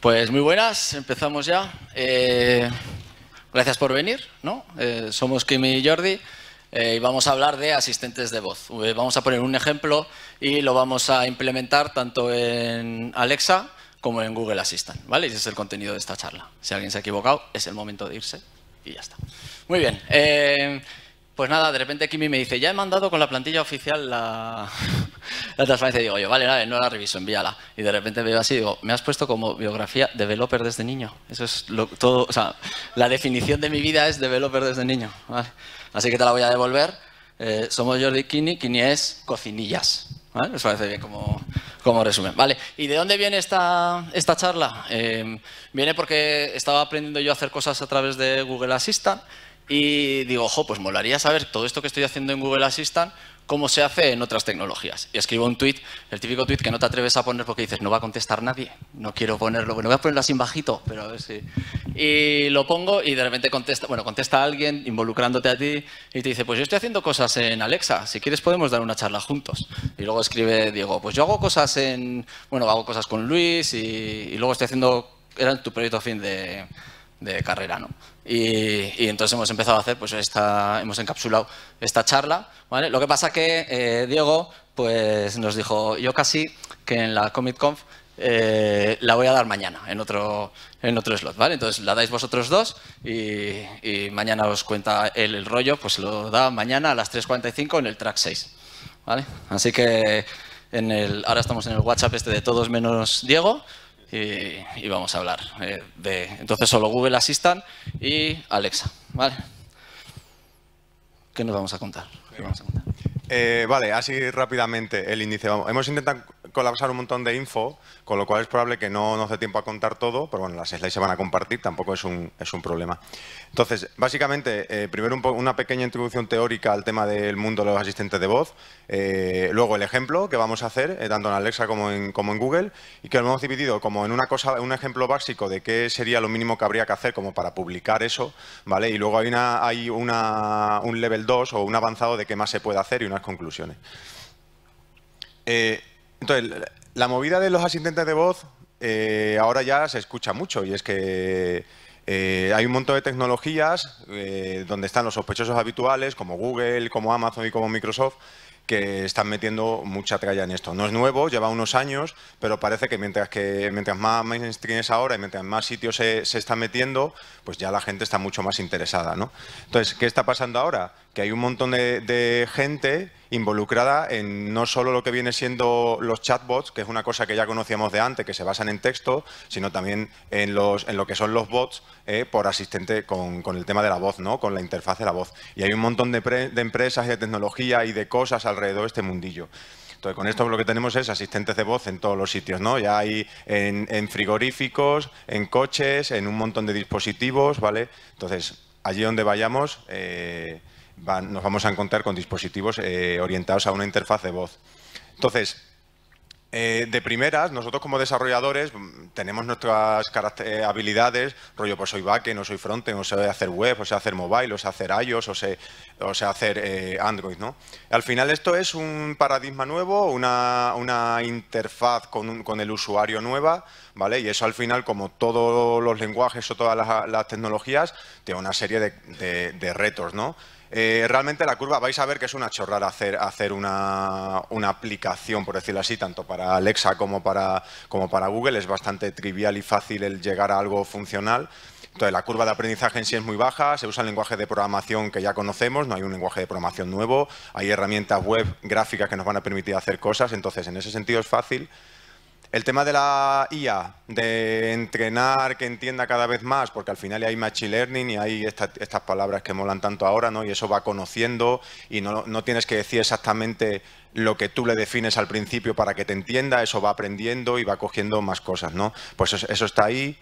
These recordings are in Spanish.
Pues muy buenas, empezamos ya. Eh, gracias por venir, ¿no? Eh, somos Kim y Jordi eh, y vamos a hablar de asistentes de voz. vamos a poner un ejemplo y lo vamos a implementar tanto en Alexa como en Google Assistant, ¿vale? Ese es el contenido de esta charla. Si alguien se ha equivocado, es el momento de irse y ya está. Muy bien. Pues nada, de repente Kimi me dice, ya he mandado con la plantilla oficial la, la Y digo yo, vale, vale, no la reviso, envíala. Y de repente veo así, digo, me has puesto como biografía developer desde niño. Eso es lo, todo, o sea, la definición de mi vida es developer desde niño. Así que te la voy a devolver. Eh, somos Jordi Kini, Kini es cocinillas. ¿vale? parece bien como, como resumen. Vale, ¿y de dónde viene esta, esta charla? Eh, viene porque estaba aprendiendo yo a hacer cosas a través de Google Assistant y digo, ojo, pues molaría saber todo esto que estoy haciendo en Google Assistant, cómo se hace en otras tecnologías. Y escribo un tweet, el típico tweet que no te atreves a poner porque dices, no va a contestar nadie, no quiero ponerlo, bueno, voy a ponerlo así en bajito, pero a ver si... Y lo pongo y de repente contesta, bueno, contesta alguien involucrándote a ti y te dice, pues yo estoy haciendo cosas en Alexa, si quieres podemos dar una charla juntos. Y luego escribe, digo, pues yo hago cosas en, bueno, hago cosas con Luis y, y luego estoy haciendo, era tu proyecto a fin de de carrera. ¿no? Y, entonces hemos empezado a hacer, pues esta, hemos encapsulado esta charla. ¿vale? Lo que pasa que eh, Diego pues, nos dijo, yo casi que en la Comic Conf eh, la voy a dar mañana en otro, en otro slot, ¿vale? Entonces la dais vosotros dos y, mañana os cuenta él el rollo, pues lo da mañana a las 3.45 en el track 6, ¿vale? Así que en el, ahora estamos en el WhatsApp este de todos menos Diego, y, vamos a hablar. Eh, de, entonces solo Google Assistant y Alexa, ¿vale? ¿Qué nos vamos a contar? Eh, vale, así rápidamente el índice. Hemos intentado colapsar un montón de info, con lo cual es probable que no nos dé tiempo a contar todo, pero bueno, las slides se van a compartir, tampoco es un, es un problema. Entonces, básicamente, eh, primero una pequeña introducción teórica al tema del mundo de los asistentes de voz, eh, luego el ejemplo que vamos a hacer, tanto en Alexa como en, como en Google, y que lo hemos dividido como en una cosa, un ejemplo básico de qué sería lo mínimo que habría que hacer como para publicar eso, ¿vale? Y luego hay, una, hay una, un level 2 o un avanzado de qué más se puede hacer y una conclusiones. Eh, entonces, la movida de los asistentes de voz eh, ahora ya se escucha mucho y es que eh, hay un montón de tecnologías donde están los sospechosos habituales como Google, como Amazon y como Microsoft que están metiendo mucha tralla en esto. No es nuevo, lleva unos años, pero parece que mientras, que, mientras más mainstream es ahora y mientras más sitios se, se están metiendo, pues ya la gente está mucho más interesada. ¿no? Entonces, ¿qué está pasando ahora? Que hay un montón de gente involucrada en no solo lo que viene siendo los chatbots, que es una cosa que ya conocíamos de antes, que se basan en texto, sino también en, los, en lo que son los bots eh, por asistente con, el tema de la voz, ¿no? con la interfaz de la voz. Y hay un montón de, empresas y de tecnología y de cosas alrededor de este mundillo. Entonces, con esto lo que tenemos es asistentes de voz en todos los sitios, ¿no? Ya hay en, frigoríficos, en coches, en un montón de dispositivos, ¿vale? Entonces, allí donde vayamos, eh, nos vamos a encontrar con dispositivos eh, orientados a una interfaz de voz. Entonces, eh, de primeras, nosotros como desarrolladores mm, tenemos nuestras eh, habilidades, rollo, pues soy backend, o soy frontend, o sé hacer web, o sé hacer mobile, o sé hacer iOS, o sé, hacer Android, ¿no? Al final esto es un paradigma nuevo, una, interfaz con, el usuario nueva, ¿vale? Y eso al final, como todos los lenguajes o todas las, tecnologías, tiene una serie de, de retos, ¿no? Eh, realmente la curva, vais a ver que es una chorrada hacer, hacer una, aplicación, por decirlo así, tanto para Alexa como para, como para Google. Es bastante trivial y fácil el llegar a algo funcional. Entonces, la curva de aprendizaje en sí es muy baja, se usa el lenguaje de programación que ya conocemos, no hay un lenguaje de programación nuevo, hay herramientas web gráficas que nos van a permitir hacer cosas, entonces en ese sentido es fácil. El tema de la IA, de entrenar, que entienda cada vez más, porque al final hay machine learning y hay estas palabras que molan tanto ahora, ¿no? Y eso va conociendo y no, tienes que decir exactamente lo que tú le defines al principio para que te entienda, eso va aprendiendo y va cogiendo más cosas, ¿no? Pues eso, está ahí.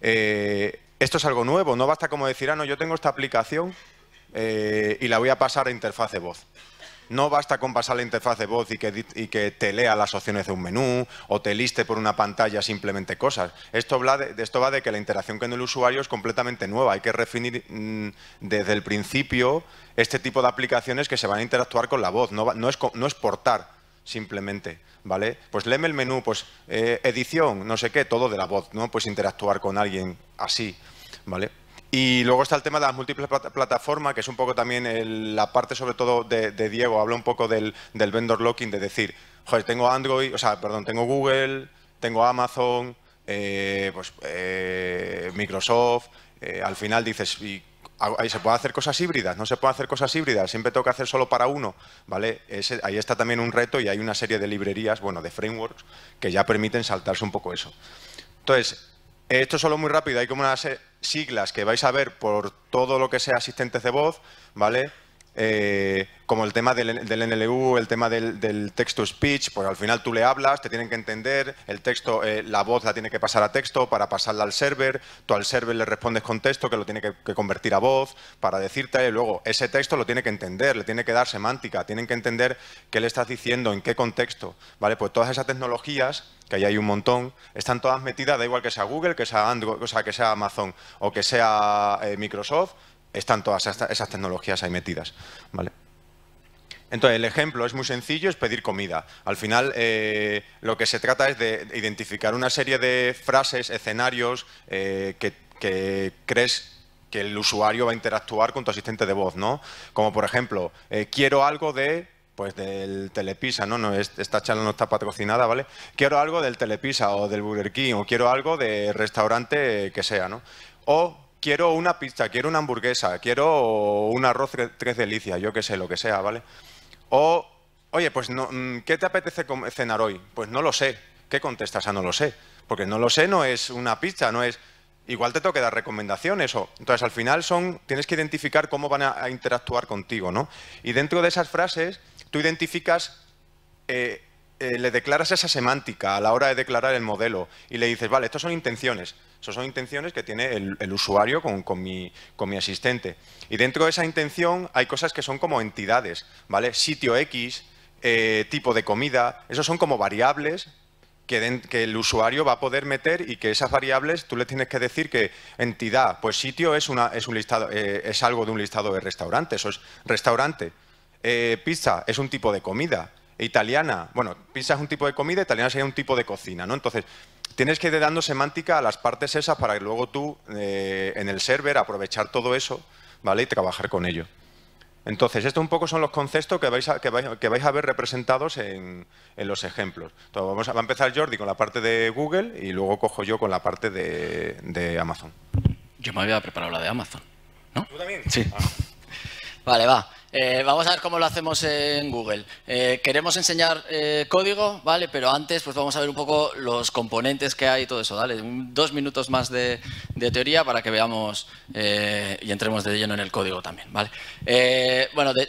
Eh, esto es algo nuevo, no basta como decir, ah, no, yo tengo esta aplicación eh, y la voy a pasar a interfaz de voz. No basta con pasar la interfaz de voz y que, te lea las opciones de un menú o te liste por una pantalla simplemente cosas. Esto va de, que la interacción con el usuario es completamente nueva. Hay que definir mm, desde el principio este tipo de aplicaciones que se van a interactuar con la voz. No, es, portar simplemente, ¿vale? Pues léeme el menú, pues eh, edición, no sé qué, todo de la voz, ¿no? Pues interactuar con alguien así, ¿vale? Y luego está el tema de las múltiples plataformas, que es un poco también la parte sobre todo de, Diego, habla un poco del, vendor locking, de decir, joder, tengo Android, o sea, perdón, tengo Google, tengo Amazon, eh, pues eh, Microsoft, eh, al final dices, ¿y ah, se puede hacer cosas híbridas, no se puede hacer cosas híbridas, siempre tengo que hacer solo para uno, ¿vale? ahí está también un reto y hay una serie de librerías, bueno, de frameworks, que ya permiten saltarse un poco eso. Entonces, esto solo muy rápido, hay como unas eh, siglas que vais a ver por todo lo que sea asistentes de voz, ¿vale? Eh, como el tema del, NLU, el tema del, texto text-to-speech, pues al final tú le hablas, te tienen que entender, el texto, eh, la voz la tiene que pasar a texto para pasarla al server, tú al server le respondes con texto que lo tiene que, convertir a voz para decirte, luego ese texto lo tiene que entender, le tiene que dar semántica, tienen que entender qué le estás diciendo, en qué contexto, ¿vale? Pues todas esas tecnologías que ahí hay un montón, están todas metidas, da igual que sea Google, que sea Android, que sea Amazon o que sea eh, Microsoft, están todas esas tecnologías ahí metidas. ¿vale? Entonces, el ejemplo es muy sencillo, es pedir comida. Al final, eh, lo que se trata es de identificar una serie de frases, escenarios eh, que, crees que el usuario va a interactuar con tu asistente de voz, ¿no? Como por ejemplo, quiero algo de pues del Telepisa, ¿no? no esta charla no está patrocinada, ¿vale? Quiero algo del Telepisa o del Burger King o quiero algo de restaurante que sea, ¿no? O quiero una pizza, quiero una hamburguesa, quiero un arroz tres delicias, yo qué sé, lo que sea, ¿vale? O, oye, pues mm, ¿qué te apetece cenar hoy? Pues no lo sé. ¿Qué contestas? a ah, no lo sé. Porque no lo sé no es una pizza, no es igual te tengo dar recomendaciones o entonces al final son tienes que identificar cómo van a, interactuar contigo, ¿no? Y dentro de esas frases tú identificas, eh, eh, le declaras esa semántica a la hora de declarar el modelo y le dices, vale, estas son intenciones. Esas son intenciones que tiene el, usuario con, mi, asistente. Y dentro de esa intención hay cosas que son como entidades, ¿vale? Sitio X, eh, tipo de comida, esos son como variables que, que, el usuario va a poder meter y que esas variables tú le tienes que decir que entidad, pues sitio es, una, es, un listado, es algo de un listado de restaurantes, eso es restaurante. Eh, pizza es un tipo de comida italiana. Bueno, pizza es un tipo de comida, italiana sería un tipo de cocina, ¿no? Entonces, tienes que ir dando semántica a las partes esas para que luego tú, eh, en el server, aprovechar todo eso, ¿vale? Y trabajar con ello. Entonces, estos un poco son los conceptos que vais a, que vais, a ver representados en, los ejemplos. Entonces, vamos a, va a empezar Jordi con la parte de Google y luego cojo yo con la parte de, Amazon. Yo me había preparado la de Amazon, ¿no? ¿Tú también? Sí. Ah. Vale, va. Eh, vamos a ver cómo lo hacemos en Google. Eh, queremos enseñar eh, código, ¿vale? Pero antes pues vamos a ver un poco los componentes que hay y todo eso, ¿vale? dos minutos más de, teoría para que veamos y entremos de lleno en el código también, bueno,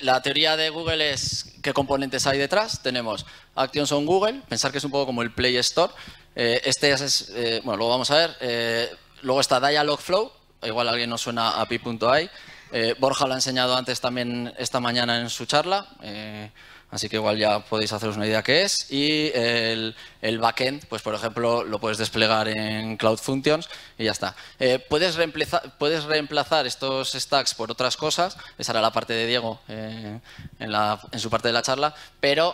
la teoría de Google es qué componentes hay detrás. Tenemos Actions on Google, pensar que es un poco como el Play Store. este es, bueno, luego vamos a ver. luego está Dialogflow, igual alguien nos suena a pi.ai. Eh, Borja lo ha enseñado antes también esta mañana en su charla, eh, así que igual ya podéis haceros una idea que es. Y el, backend, pues por ejemplo, lo puedes desplegar en Cloud Functions y ya está. Eh, puedes, reemplazar, estos stacks por otras cosas, esa era la parte de Diego en, su parte de la charla, pero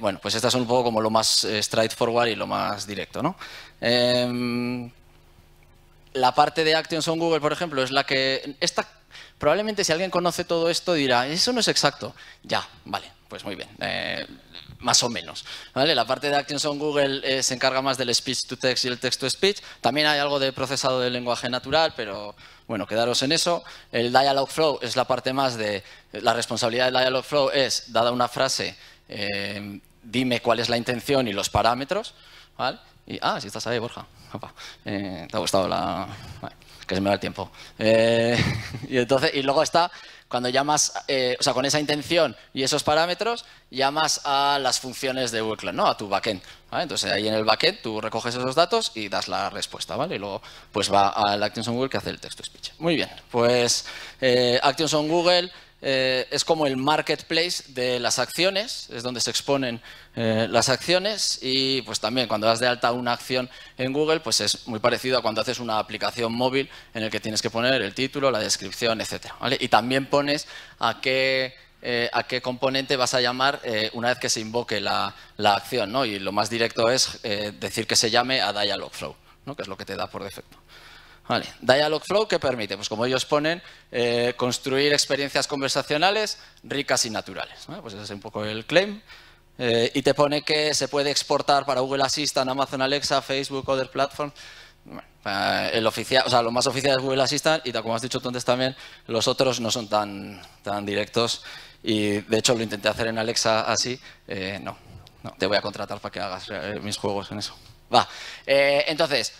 bueno, pues estas es un poco como lo más straightforward y lo más directo. ¿no? Em, la parte de Actions on Google, por ejemplo, es la que... Probablemente si alguien conoce todo esto dirá, eso no es exacto. Ya, vale, pues muy bien. Eh, más o menos. ¿vale? La parte de Actions on Google eh, se encarga más del speech to text y el text to speech. También hay algo de procesado del lenguaje natural, pero bueno, quedaros en eso. El dialogue flow es la parte más de... La responsabilidad del dialogue flow es, dada una frase, eh, dime cuál es la intención y los parámetros. Y, ah, si estás ahí, Borja. ¿Te ha gustado la...? que se me va el tiempo. Eh, y, entonces, y luego está cuando llamas, eh, o sea, con esa intención y esos parámetros, llamas a las funciones de Google ¿no? A tu backend. Entonces ahí en el backend tú recoges esos datos y das la respuesta, ¿vale? Y luego pues va al Actions on Google que hace el texto speech. Muy bien, pues eh, Actions on Google eh, es como el marketplace de las acciones, es donde se exponen eh, las acciones y pues también cuando das de alta una acción en Google, pues es muy parecido a cuando haces una aplicación móvil en el que tienes que poner el título, la descripción, etcétera. Y también pones a qué eh, a qué componente vas a llamar una vez que se invoque la, acción. ¿no? Y lo más directo es decir que se llame a Dialogflow, ¿no? que es lo que te da por defecto. Vale. Flow, ¿qué permite? Pues como ellos ponen, eh, construir experiencias conversacionales ricas y naturales. Pues ese es un poco el claim. Eh, y te pone que se puede exportar para Google Assistant, Amazon Alexa, Facebook, other platforms. Eh, el oficial, o sea, lo más oficial es Google Assistant y como has dicho tú antes también, los otros no son tan, tan directos y de hecho lo intenté hacer en Alexa así, no, no, te voy a contratar para que hagas mis juegos en eso. Va, entonces,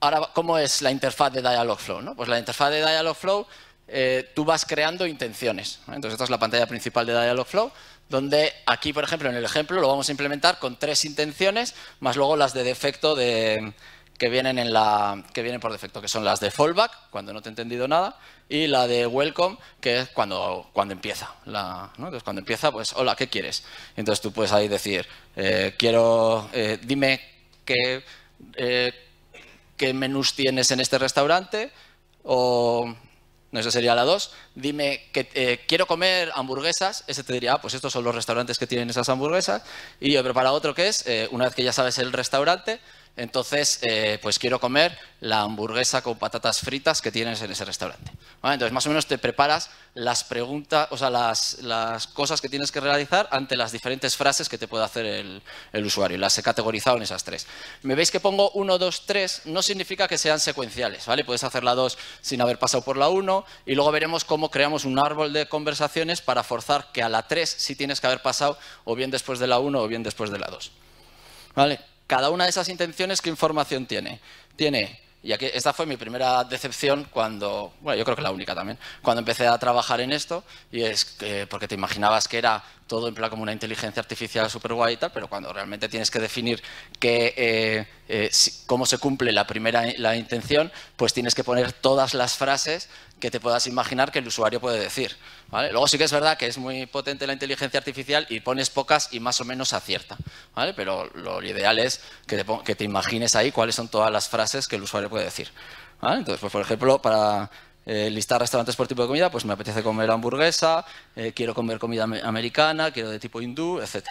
Ahora, ¿cómo es la interfaz de Dialogflow? ¿no? Pues la interfaz de Dialogflow, eh, tú vas creando intenciones. Entonces, esta es la pantalla principal de Dialogflow, donde aquí, por ejemplo, en el ejemplo lo vamos a implementar con tres intenciones, más luego las de defecto de, que, vienen en la, que vienen por defecto, que son las de fallback, cuando no te he entendido nada, y la de welcome, que es cuando, cuando empieza. La, Entonces, cuando empieza, pues, hola, ¿qué quieres? Entonces, tú puedes ahí decir, eh, quiero, eh, dime qué... Eh, qué menús tienes en este restaurante o no, esa sería la dos, Dime que eh, quiero comer hamburguesas. Ese te diría, ah, pues estos son los restaurantes que tienen esas hamburguesas. Y yo he otro que es, eh, una vez que ya sabes el restaurante, entonces, eh, pues quiero comer la hamburguesa con patatas fritas que tienes en ese restaurante. Entonces, más o menos te preparas las preguntas, o sea, las, cosas que tienes que realizar ante las diferentes frases que te puede hacer el, usuario. Las he categorizado en esas tres. Me veis que pongo 1, 2, 3, no significa que sean secuenciales, ¿vale? Puedes hacer la 2 sin haber pasado por la 1 y luego veremos cómo creamos un árbol de conversaciones para forzar que a la 3 sí tienes que haber pasado o bien después de la 1 o bien después de la 2. ¿Vale? Cada una de esas intenciones, ¿qué información tiene? Tiene, y aquí, esta fue mi primera decepción cuando, bueno, yo creo que la única también, cuando empecé a trabajar en esto, y es porque te imaginabas que era todo en plan como una inteligencia artificial súper guay tal, pero cuando realmente tienes que definir eh, eh, cómo se cumple la primera la intención, pues tienes que poner todas las frases que te puedas imaginar que el usuario puede decir. ¿vale? Luego sí que es verdad que es muy potente la inteligencia artificial y pones pocas y más o menos acierta, ¿vale? pero lo ideal es que te, que te imagines ahí cuáles son todas las frases que el usuario puede decir. Entonces, pues, por ejemplo, para eh, listar restaurantes por tipo de comida, pues me apetece comer hamburguesa, eh, quiero comer comida americana, quiero de tipo hindú, etc.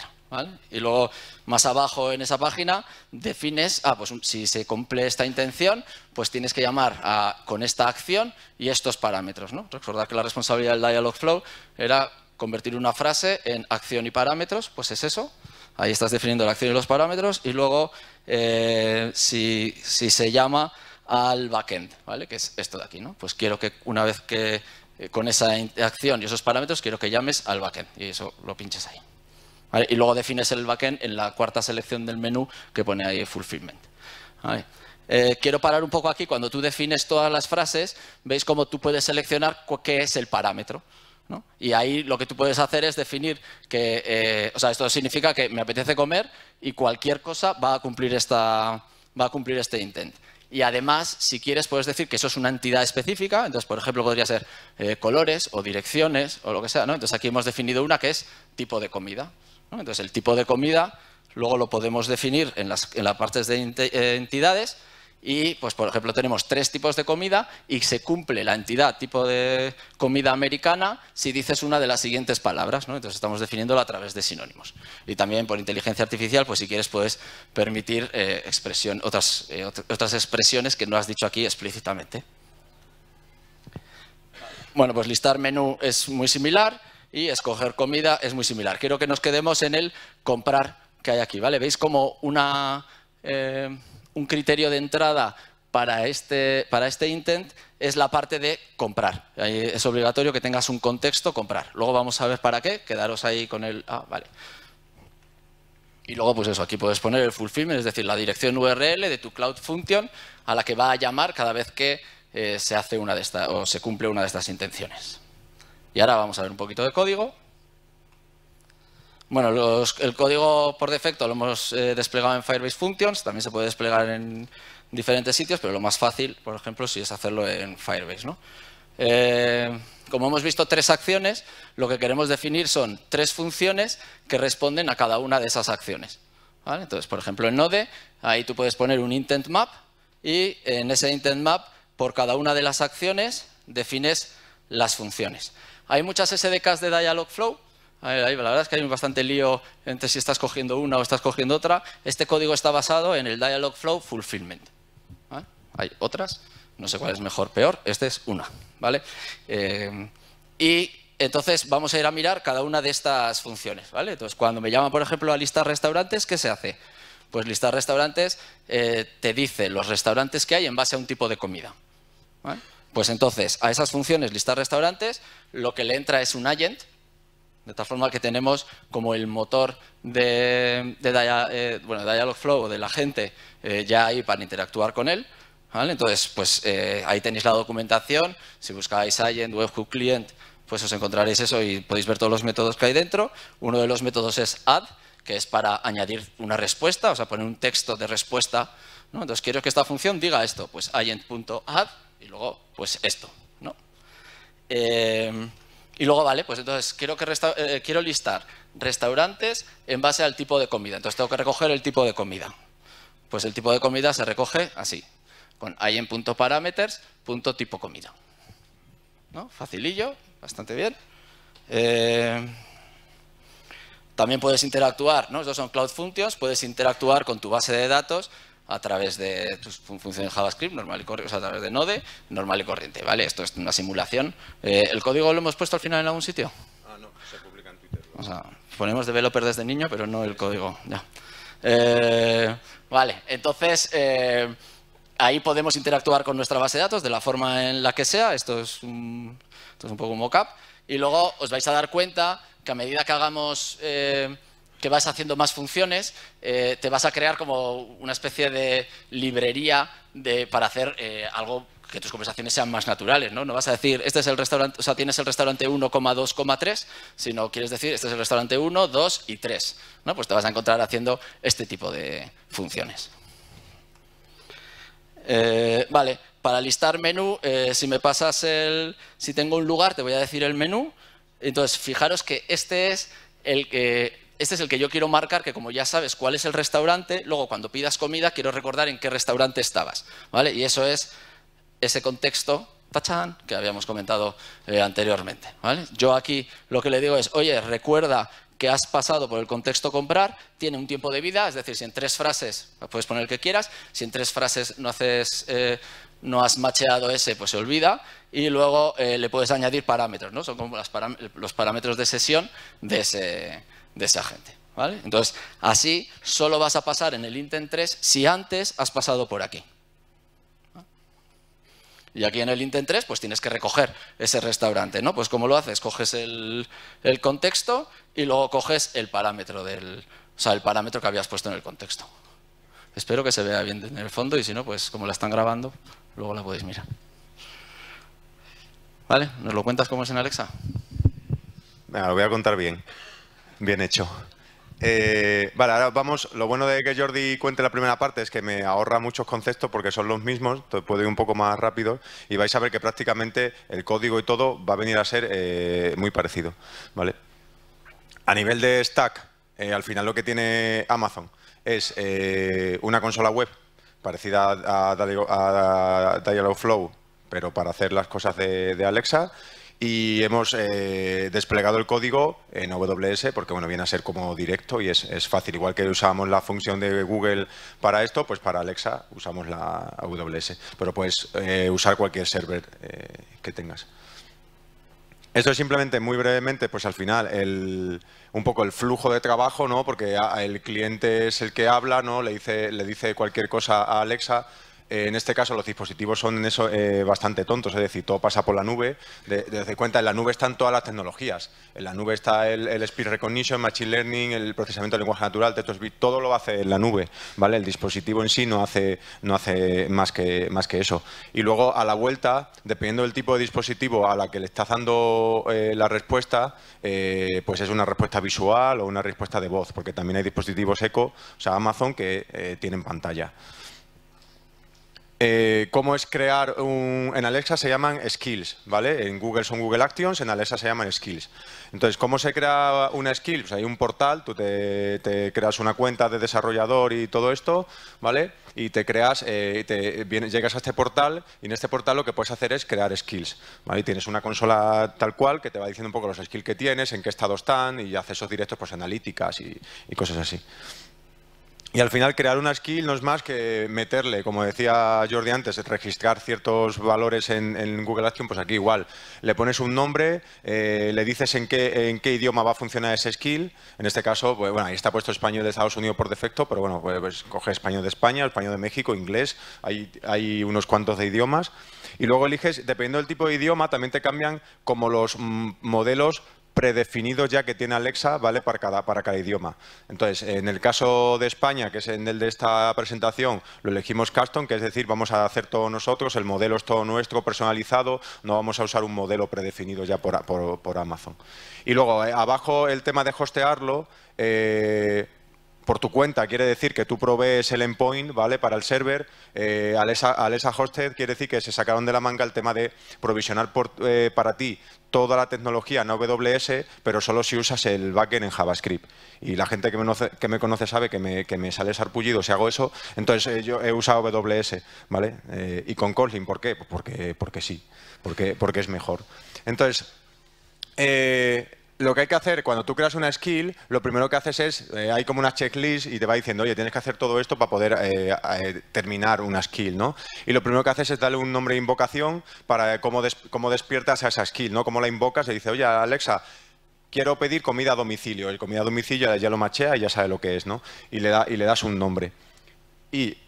Y luego, más abajo en esa página, defines, ah, pues si se cumple esta intención, pues tienes que llamar con esta acción y estos parámetros. ¿no? Recordad que la responsabilidad del dialog flow era convertir una frase en acción y parámetros, pues es eso. Ahí estás definiendo la acción y los parámetros y luego eh, si se llama al backend, ¿vale? Que es esto de aquí, ¿no? Pues quiero que una vez que eh, con esa acción y esos parámetros, quiero que llames al backend y eso lo pinches ahí. Y luego defines el backend en la cuarta selección del menú que pone ahí fulfillment. Eh, quiero parar un poco aquí. Cuando tú defines todas las frases, veis cómo tú puedes seleccionar qué es el parámetro. Y ahí lo que tú puedes hacer es definir que, eh, o sea, esto significa que me apetece comer y cualquier cosa va a cumplir, esta, va a cumplir este intent y además, si quieres, puedes decir que eso es una entidad específica. Entonces, por ejemplo, podría ser eh, colores o direcciones o lo que sea. Entonces, aquí hemos definido una que es tipo de comida. Entonces, el tipo de comida luego lo podemos definir en las, en las partes de eh, entidades y, pues, por ejemplo, tenemos tres tipos de comida y se cumple la entidad tipo de comida americana si dices una de las siguientes palabras. Entonces, estamos definiéndola a través de sinónimos. Y también por inteligencia artificial, pues si quieres, puedes permitir eh, expresión, otras, eh, otras expresiones que no has dicho aquí explícitamente. Bueno, pues listar menú es muy similar y escoger comida es muy similar. Quiero que nos quedemos en el comprar que hay aquí, ¿vale? ¿Veis como una... Eh, un criterio de entrada para este, para este intent es la parte de comprar. Es obligatorio que tengas un contexto comprar. Luego vamos a ver para qué, quedaros ahí con el... Ah, vale. Y luego, pues eso, aquí puedes poner el fulfillment, es decir, la dirección URL de tu Cloud Function a la que va a llamar cada vez que eh, se hace una de estas o se cumple una de estas intenciones. Y ahora vamos a ver un poquito de código. Bueno, el código por defecto lo hemos eh, desplegado en Firebase Functions, también se puede desplegar en diferentes sitios, pero lo más fácil, por ejemplo, si es hacerlo en Firebase. Eh, como hemos visto tres acciones, lo que queremos definir son tres funciones que responden a cada una de esas acciones. Entonces, por ejemplo, en Node, ahí tú puedes poner un intent map y en ese intent map, por cada una de las acciones, defines las funciones. Hay muchas SDKs de Dialogflow la verdad es que hay bastante lío entre si estás cogiendo una o estás cogiendo otra. Este código está basado en el Dialog Flow Fulfillment. Hay otras, no sé cuál es mejor, peor, este es una. ¿vale? Eh, y entonces vamos a ir a mirar cada una de estas funciones. ¿vale? Entonces, cuando me llama, por ejemplo, a listar restaurantes, ¿qué se hace? Pues listar restaurantes eh, te dice los restaurantes que hay en base a un tipo de comida. Pues entonces, a esas funciones listar restaurantes, lo que le entra es un agent, de tal forma que tenemos como el motor de, de, eh, o de Dialogflow de la gente eh, ya ahí para interactuar con él. Entonces, pues eh, ahí tenéis la documentación. Si buscáis Agent, Webhook Client, pues os encontraréis eso y podéis ver todos los métodos que hay dentro. Uno de los métodos es add, que es para añadir una respuesta, o sea, poner un texto de respuesta. Entonces, quiero que esta función diga esto, pues agent.add y luego, pues esto. ¿no? Eh, y luego, vale, pues entonces quiero, eh, eh, quiero listar restaurantes en base al tipo de comida. Entonces tengo que recoger el tipo de comida. Pues el tipo de comida se recoge así, con ahí en punto punto tipo comida. ¿No? Facilillo, bastante bien. Eh, también puedes interactuar, ¿no? Estos son Cloud Functions, puedes interactuar con tu base de datos a través de tus funciones JavaScript normal y corriente, a través de Node normal y corriente, ¿vale? Esto es una simulación. Eh, ¿El código lo hemos puesto al final en algún sitio? Ah, no, se publica en Twitter. O sea, ponemos developer desde niño, pero no el código, eh, vale, entonces... Eh, ahí podemos interactuar con nuestra base de datos de la forma en la que sea. Esto es un, poco un mock-up. Y luego os vais a dar cuenta que a medida que hagamos que vas haciendo más funciones, eh, te vas a crear como una especie de librería de, para hacer eh, algo que tus conversaciones sean más naturales, ¿no? No vas a decir, este es el restaurante, o sea, tienes el restaurante 1,2,3, sino quieres decir, este es el restaurante 1, 2 y 3, ¿no? Pues te vas a encontrar haciendo este tipo de funciones. Eh, vale, para listar menú, si me pasas el, si tengo un lugar, te voy a decir el menú. Entonces, fijaros que este es el que este es el que yo quiero marcar, que como ya sabes cuál es el restaurante, luego cuando pidas comida quiero recordar en qué restaurante estabas, ¿vale? Y eso es ese contexto, tachán, que habíamos comentado eh, anteriormente, Yo aquí lo que le digo es, oye, recuerda que has pasado por el contexto comprar, tiene un tiempo de vida, es decir, si en tres frases, pues, puedes poner el que quieras, si en tres frases no haces... Eh, no has macheado ese, pues se olvida y luego eh, le puedes añadir parámetros, ¿no? Son como los parámetros de sesión de ese, de esa gente. ¿vale? Entonces, así solo vas a pasar en el intent 3 si antes has pasado por aquí. Y aquí en el intent 3, pues tienes que recoger ese restaurante, ¿no? Pues como lo haces, coges el, el, contexto y luego coges el parámetro del, o sea, el parámetro que habías puesto en el contexto. Espero que se vea bien en el fondo y si no, pues como la están grabando, luego la podéis mirar. ¿Vale? ¿Nos lo cuentas cómo es en Alexa? lo voy a contar bien. Bien hecho. Eh, vamos. Lo bueno de que Jordi cuente la primera parte es que me ahorra muchos conceptos porque son los mismos, puedo ir un poco más rápido y vais a ver que prácticamente el código y todo va a venir a ser eh, muy parecido. ¿vale? A nivel de stack, eh, al final lo que tiene Amazon es una consola web parecida a, a, Dialogflow, pero para hacer las cosas de, de Alexa y hemos eh, desplegado el código en AWS porque bueno, viene a ser como directo y es, fácil. Igual que usamos la función de Google para esto, pues para Alexa usamos la AWS, pero puedes eh, usar cualquier server eh, que tengas. Esto es simplemente, muy brevemente, pues al final, el, un poco el flujo de trabajo, ¿no? Porque el cliente es el que habla, ¿no? Le dice, le dice cualquier cosa a Alexa, en este caso los dispositivos son eh, bastante tontos, es decir, todo pasa por la nube. desde cuenta, en la nube están todas las tecnologías. En la nube está el, el speech recognition, machine learning, el procesamiento de lenguaje natural, todo lo hace en la nube, ¿vale? El dispositivo en sí no hace, no hace más, que, más que eso. Y luego a la vuelta, dependiendo del tipo de dispositivo a la que le está dando eh, la respuesta, eh, pues es una respuesta visual o una respuesta de voz, porque también hay dispositivos eco, o sea, Amazon, que tienen pantalla. Eh, cómo es crear un... En Alexa se llaman skills, ¿vale? En Google son Google Actions, en Alexa se llaman skills. Entonces, ¿cómo se crea una skill? Pues hay un portal, tú te, creas una cuenta de desarrollador y todo esto, ¿vale? Y te creas, eh, te, llegas a este portal y en este portal lo que puedes hacer es crear skills, ¿vale? tienes una consola tal cual que te va diciendo un poco los skills que tienes, en qué estado están y accesos directos, pues analíticas y cosas así. Y al final crear una skill no es más que meterle, como decía Jordi antes, registrar ciertos valores en, Google Action, pues aquí igual. Le pones un nombre, eh, le dices en qué, en qué idioma va a funcionar ese skill. En este caso, pues, bueno, ahí está puesto español de Estados Unidos por defecto, pero bueno, pues, pues, coge español de España, español de México, inglés, hay, hay unos cuantos de idiomas. Y luego eliges, dependiendo del tipo de idioma, también te cambian como los mm, modelos predefinidos ya que tiene Alexa, ¿vale? Para cada, para cada idioma. Entonces, en el caso de España, que es en el de esta presentación, lo elegimos custom, que es decir, vamos a hacer todo nosotros, el modelo es todo nuestro, personalizado, no vamos a usar un modelo predefinido ya por, Amazon. Y luego, eh, abajo el tema de hostearlo, eh, por tu cuenta quiere decir que tú provees el endpoint ¿vale? para el server. Eh, Alesa, Hosted quiere decir que se sacaron de la manga el tema de provisionar eh, para ti toda la tecnología en AWS, pero solo si usas el backend en JavaScript. Y la gente que me conoce, que me conoce sabe que me, que me sale sarpullido si hago eso. Entonces eh, yo he usado AWS ¿vale? Eh, y con Kotlin. ¿Por qué? porque, sí, porque, porque es mejor. Entonces, eh, lo que hay que hacer cuando tú creas una skill, lo primero que haces es, eh, hay como una checklist y te va diciendo, oye, tienes que hacer todo esto para poder eh, eh, terminar una skill, ¿no? Y lo primero que haces es darle un nombre de invocación para cómo, despiertas a esa skill, ¿no? Cómo la invocas y dice, oye, Alexa, quiero pedir comida a domicilio. El comida a domicilio ya lo machea y ya sabe lo que es, ¿no? Y le, da, y le das un nombre. Y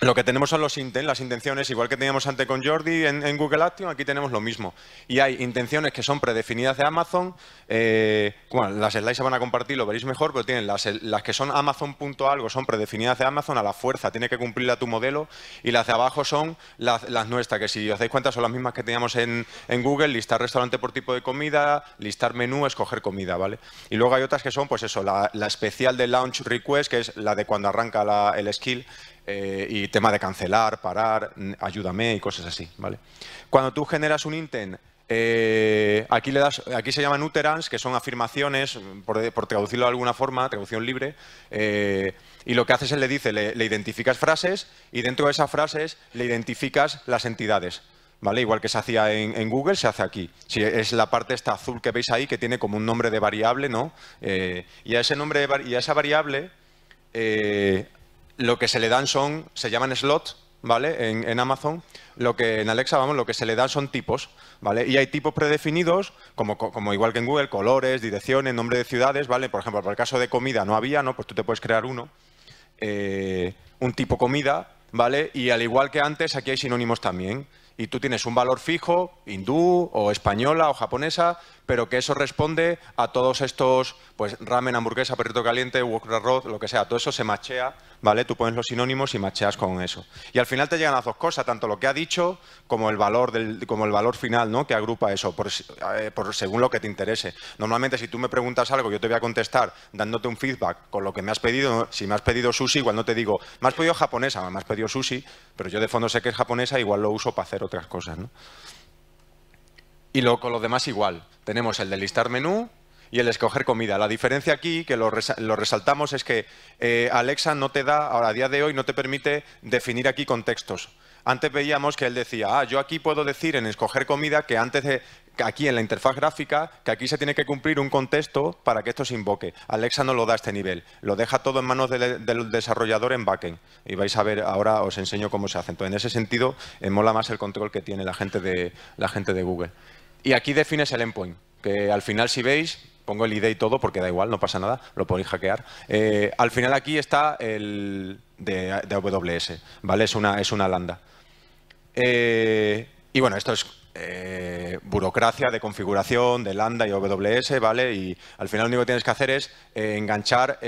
lo que tenemos son los intent, las intenciones, igual que teníamos antes con Jordi en, Google Action, aquí tenemos lo mismo. Y hay intenciones que son predefinidas de Amazon, eh, bueno, las slides se van a compartir, lo veréis mejor, pero tienen las, que son Amazon.algo son predefinidas de Amazon a la fuerza, tiene que cumplirla tu modelo, y las de abajo son las, nuestras, que si os dais cuenta son las mismas que teníamos en, Google, listar restaurante por tipo de comida, listar menú, escoger comida, ¿vale? Y luego hay otras que son, pues eso, la, especial de Launch Request, que es la de cuando arranca el skill, eh, y tema de cancelar, parar, mm, ayúdame y cosas así, ¿vale? Cuando tú generas un intent, eh, aquí, le das, aquí se llaman utterance, que son afirmaciones, por, traducirlo de alguna forma, traducción libre, eh, y lo que haces es le dice, le, identificas frases y dentro de esas frases le identificas las entidades. ¿Vale? Igual que se hacía en, Google, se hace aquí. Si es la parte esta azul que veis ahí, que tiene como un nombre de variable, ¿no? y a ese nombre y esa variable lo que se le dan son, se llaman slots, ¿vale? En, Amazon, lo que en Alexa, vamos, lo que se le dan son tipos, ¿vale? Y hay tipos predefinidos, como, igual que en Google, colores, direcciones, nombre de ciudades, ¿vale? Por ejemplo, para el caso de comida no había, ¿no? Pues tú te puedes crear uno, eh, un tipo comida, ¿vale? Y al igual que antes, aquí hay sinónimos también. Y tú tienes un valor fijo, hindú o española o japonesa, pero que eso responde a todos estos, pues ramen, hamburguesa, perrito caliente, wok arroz, lo que sea, todo eso se machea, ¿vale? Tú pones los sinónimos y macheas con eso. Y al final te llegan las dos cosas, tanto lo que ha dicho como el valor, como el valor final, ¿no? Que agrupa eso, eh, por, según lo que te interese. Normalmente si tú me preguntas algo, yo te voy a contestar dándote un feedback con lo que me has pedido. Si me has pedido sushi, igual no te digo, me has pedido japonesa, me has pedido sushi, pero yo de fondo sé que es japonesa, igual lo uso para hacer otras cosas, ¿no? Y luego con los demás igual. Tenemos el de listar menú y el escoger comida. La diferencia aquí, que lo, resaltamos, es que eh, Alexa no te da, ahora a día de hoy, no te permite definir aquí contextos. Antes veíamos que él decía, ah, yo aquí puedo decir en escoger comida que antes de, aquí en la interfaz gráfica, que aquí se tiene que cumplir un contexto para que esto se invoque. Alexa no lo da a este nivel, lo deja todo en manos del, desarrollador en backend. Y vais a ver, ahora os enseño cómo se hace. Entonces, en ese sentido, eh, mola más el control que tiene la gente de, la gente de Google. Y aquí defines el endpoint, que al final si veis, pongo el ID y todo porque da igual, no pasa nada, lo podéis hackear. Eh, al final aquí está el de, AWS, ¿vale? Es una, es una lambda. Eh, y bueno, esto es eh, burocracia de configuración de lambda y AWS, ¿vale? Y al final lo único que tienes que hacer es enganchar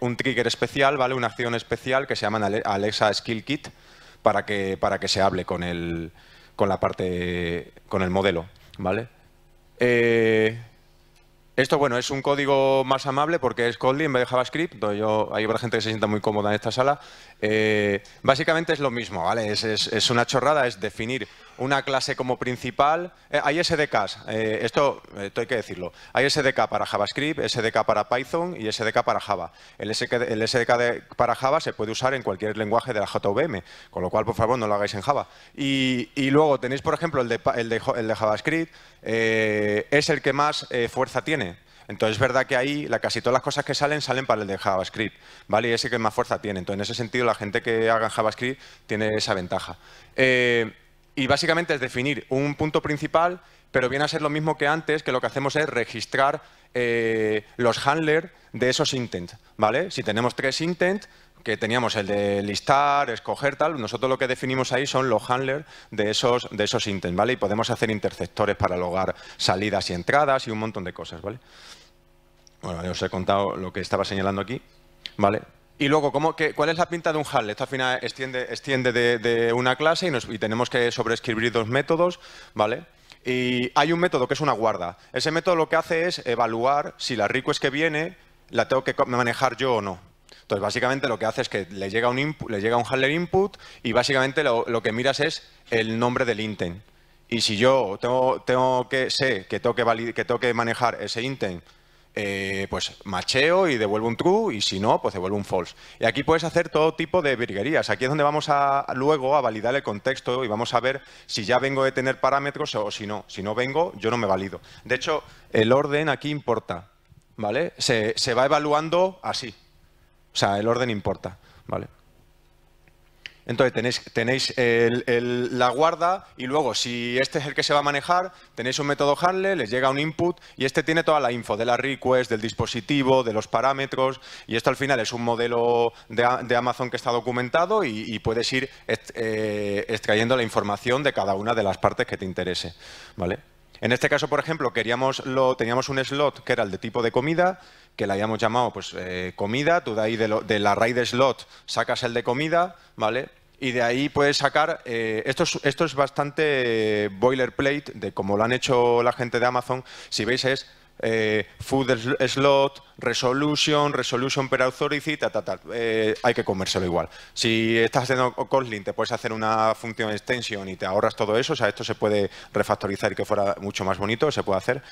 un trigger especial, ¿vale? Una acción especial que se llama Alexa Skill Kit para que, para que se hable con el, con la parte, con el modelo. ¿vale? Eh, esto, bueno, es un código más amable porque es Kotlin en vez de JavaScript. Yo, hay gente que se sienta muy cómoda en esta sala. Eh, básicamente es lo mismo, ¿vale? es, una chorrada, es definir una clase como principal. Eh, hay SDKs, eh, eh, esto, hay que decirlo. Hay SDK para JavaScript, SDK para Python y SDK para Java. El SDK, para Java se puede usar en cualquier lenguaje de la JVM, con lo cual, por favor, no lo hagáis en Java. Y, luego tenéis, por ejemplo, el de, JavaScript, es el que más fuerza tiene. Entonces es verdad que ahí casi todas las cosas que salen salen para el de JavaScript, ¿vale? Y ese que más fuerza tiene. Entonces en ese sentido la gente que haga JavaScript tiene esa ventaja. Eh, y básicamente es definir un punto principal, pero viene a ser lo mismo que antes, que lo que hacemos es registrar eh, los handlers de esos intents. ¿vale? Si tenemos tres intents, que teníamos el de listar, escoger, tal, nosotros lo que definimos ahí son los handlers de esos, de esos intent, ¿vale? Y podemos hacer interceptores para lograr salidas y entradas y un montón de cosas, ¿vale? Bueno, os he contado lo que estaba señalando aquí, ¿vale? Y luego, ¿cuál es la pinta de un HAL? Esto al final extiende, de, una clase y, nos, tenemos que sobreescribir dos métodos, ¿vale? Y hay un método que es una guarda. Ese método lo que hace es evaluar si la request que viene la tengo que manejar yo o no. Entonces, básicamente lo que hace es que le llega un, le un handler input y básicamente lo, que miras es el nombre del intent. Y si yo tengo, que sé que toque que, que tengo que manejar ese intent eh, pues macheo y devuelvo un true y si no, pues devuelvo un false. Y aquí puedes hacer todo tipo de virguerías. Aquí es donde vamos a luego a validar el contexto y vamos a ver si ya vengo de tener parámetros o si no. Si no vengo, yo no me valido. De hecho, el orden aquí importa, ¿vale? Se, se va evaluando así. O sea, el orden importa, ¿vale? Entonces tenéis, la guarda y luego si este es el que se va a manejar, tenéis un método handle, les llega un input y este tiene toda la info de la request, del dispositivo, de los parámetros y esto al final es un modelo de, Amazon que está documentado y, puedes ir eh, extrayendo la información de cada una de las partes que te interese. ¿vale? En este caso, por ejemplo, queríamos lo, teníamos un slot que era el de tipo de comida, que le habíamos llamado pues, eh, comida. Tú de ahí de la array de slot sacas el de comida, ¿vale? y de ahí puedes sacar, eh, esto, es, esto es bastante boilerplate de como lo han hecho la gente de Amazon, si veis es eh, food slot, resolution, resolution per authority, ta, ta, ta. Eh, hay que comérselo igual. Si estás haciendo Kotlin, te puedes hacer una función extension y te ahorras todo eso. O sea, esto se puede refactorizar y que fuera mucho más bonito, se puede hacer.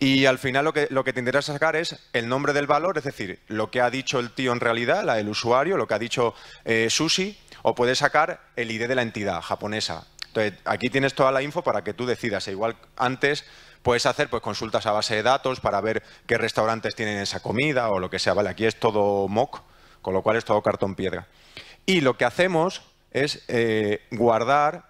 Y al final lo que, lo que te interesa sacar es el nombre del valor, es decir, lo que ha dicho el tío en realidad, la, el usuario, lo que ha dicho eh, Sushi, o puedes sacar el ID de la entidad japonesa. Entonces, aquí tienes toda la info para que tú decidas. E igual antes puedes hacer pues, consultas a base de datos para ver qué restaurantes tienen esa comida o lo que sea. Vale, aquí es todo mock, con lo cual es todo cartón piedra. Y lo que hacemos es eh, guardar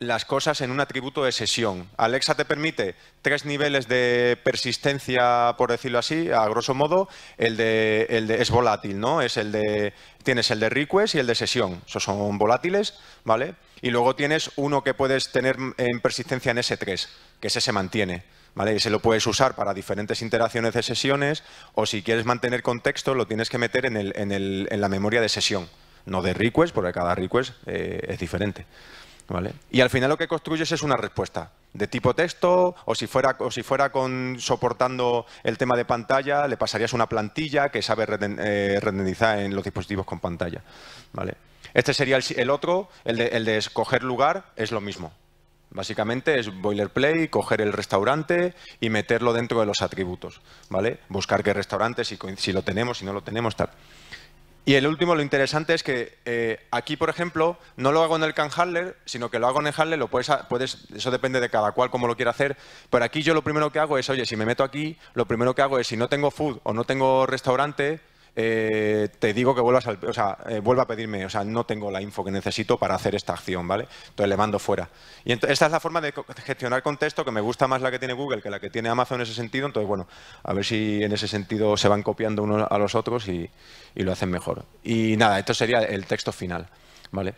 las cosas en un atributo de sesión. Alexa te permite tres niveles de persistencia, por decirlo así, a grosso modo, el de, el de es volátil, ¿no? Es el de tienes el de request y el de sesión. Esos son volátiles, ¿vale? Y luego tienes uno que puedes tener en persistencia en S3, que ese se mantiene. ¿Vale? Y se lo puedes usar para diferentes interacciones de sesiones o si quieres mantener contexto lo tienes que meter en, el, en, el, en la memoria de sesión, no de request, porque cada request eh, es diferente. Y al final lo que construyes es una respuesta de tipo texto o si fuera, o si fuera con, soportando el tema de pantalla, le pasarías una plantilla que sabe eh, renderizar en los dispositivos con pantalla. ¿Vale? Este sería el, otro, el de, escoger lugar es lo mismo. Básicamente es boilerplate, coger el restaurante y meterlo dentro de los atributos. ¿vale? Buscar qué restaurante, si, si lo tenemos, si no lo tenemos, tal. Y el último, lo interesante es que eh, aquí, por ejemplo, no lo hago en el can sino que lo hago en el handler, lo puedes, eso depende de cada cual cómo lo quiera hacer, pero aquí yo lo primero que hago es, oye, si me meto aquí, lo primero que hago es, si no tengo food o no tengo restaurante, eh, te digo que vuelvas o sea, eh, vuelva a pedirme, o sea, no tengo la info que necesito para hacer esta acción, ¿vale? Entonces le mando fuera. Y esta es la forma de gestionar contexto que me gusta más la que tiene Google que la que tiene Amazon en ese sentido. Entonces, bueno, a ver si en ese sentido se van copiando unos a los otros y, lo hacen mejor. Y nada, esto sería el texto final, ¿vale?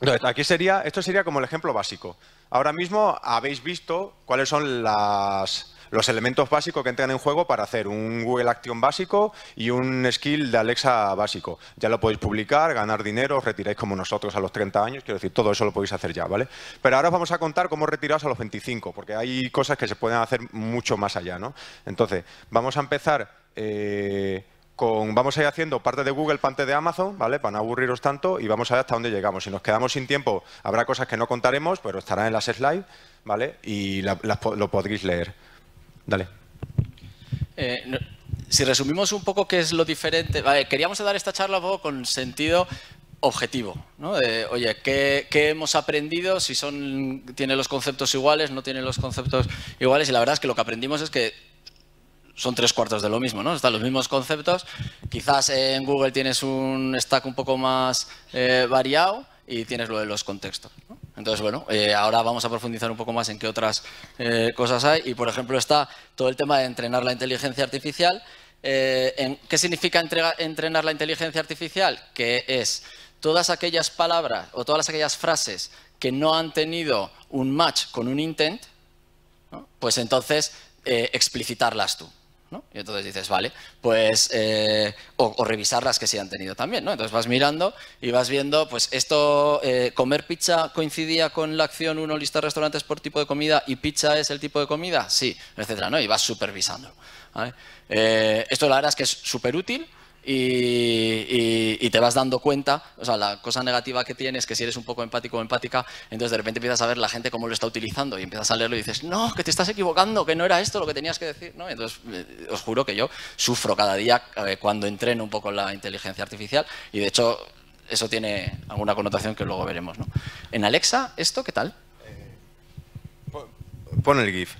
Entonces, aquí sería, esto sería como el ejemplo básico. Ahora mismo habéis visto cuáles son las, los elementos básicos que entran en juego para hacer un Google Action básico y un skill de Alexa básico. Ya lo podéis publicar, ganar dinero, os retiráis como nosotros a los 30 años, quiero decir, todo eso lo podéis hacer ya, ¿vale? Pero ahora os vamos a contar cómo retiraros a los 25, porque hay cosas que se pueden hacer mucho más allá, ¿no? Entonces, vamos a empezar... Eh, con, vamos a ir haciendo parte de Google, parte de Amazon, ¿vale? Para no aburriros tanto y vamos a ver hasta dónde llegamos. Si nos quedamos sin tiempo, habrá cosas que no contaremos, pero estarán en las slides, ¿vale? Y lo podréis leer. Dale. Eh, si resumimos un poco qué es lo diferente, eh, queríamos dar esta charla un poco con sentido objetivo, ¿no? oye, ¿qué, hemos aprendido? Si son, tiene los conceptos iguales, no tiene los conceptos iguales. Y la verdad es que lo que aprendimos es que son tres cuartos de lo mismo, ¿no? Están los mismos conceptos. Quizás en Google tienes un stack un poco más eh, variado, y tienes lo de los contextos. Entonces, bueno, eh, ahora vamos a profundizar un poco más en qué otras eh, cosas hay. Y, por ejemplo, está todo el tema de entrenar la inteligencia artificial. Eh, ¿Qué significa entrenar la inteligencia artificial? Que es todas aquellas palabras o todas aquellas frases que no han tenido un match con un intent, pues entonces explicitarlas tú. Y entonces dices, vale, pues, eh, o, revisar las que se han tenido también, ¿no? Entonces vas mirando y vas viendo, pues esto, eh, comer pizza coincidía con la acción 1, de restaurantes por tipo de comida y pizza es el tipo de comida, sí, etcétera, ¿no? Y vas supervisando. Eh, esto la verdad es que es súper útil y, te vas dando cuenta, o sea, la cosa negativa que tienes es que si eres un poco empático o empática, entonces de repente empiezas a ver la gente cómo lo está utilizando y empiezas a leerlo y dices, no, que te estás equivocando, que no era esto lo que tenías que decir, ¿no? Entonces, eh, os juro que yo sufro cada día eh, cuando entreno un poco la inteligencia artificial y de hecho eso tiene alguna connotación que luego veremos, En Alexa, ¿esto qué tal? Eh, pon el GIF.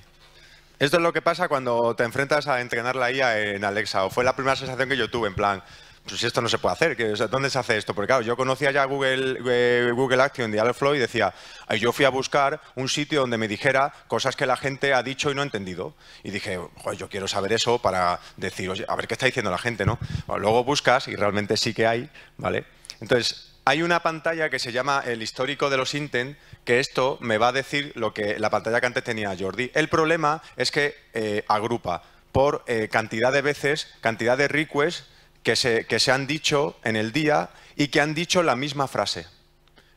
Esto es lo que pasa cuando te enfrentas a entrenar la IA en Alexa. O fue la primera sensación que yo tuve, en plan, pues esto no se puede hacer, ¿dónde se hace esto? Porque claro, yo conocía ya Google, eh, Google Action de Flow y decía, yo fui a buscar un sitio donde me dijera cosas que la gente ha dicho y no ha entendido. Y dije, yo quiero saber eso para decir, a ver qué está diciendo la gente, ¿no? luego buscas y realmente sí que hay, ¿vale? Entonces, hay una pantalla que se llama el histórico de los intent, que esto me va a decir lo que la pantalla que antes tenía Jordi. El problema es que eh, agrupa por eh, cantidad de veces, cantidad de requests que se, que se han dicho en el día y que han dicho la misma frase.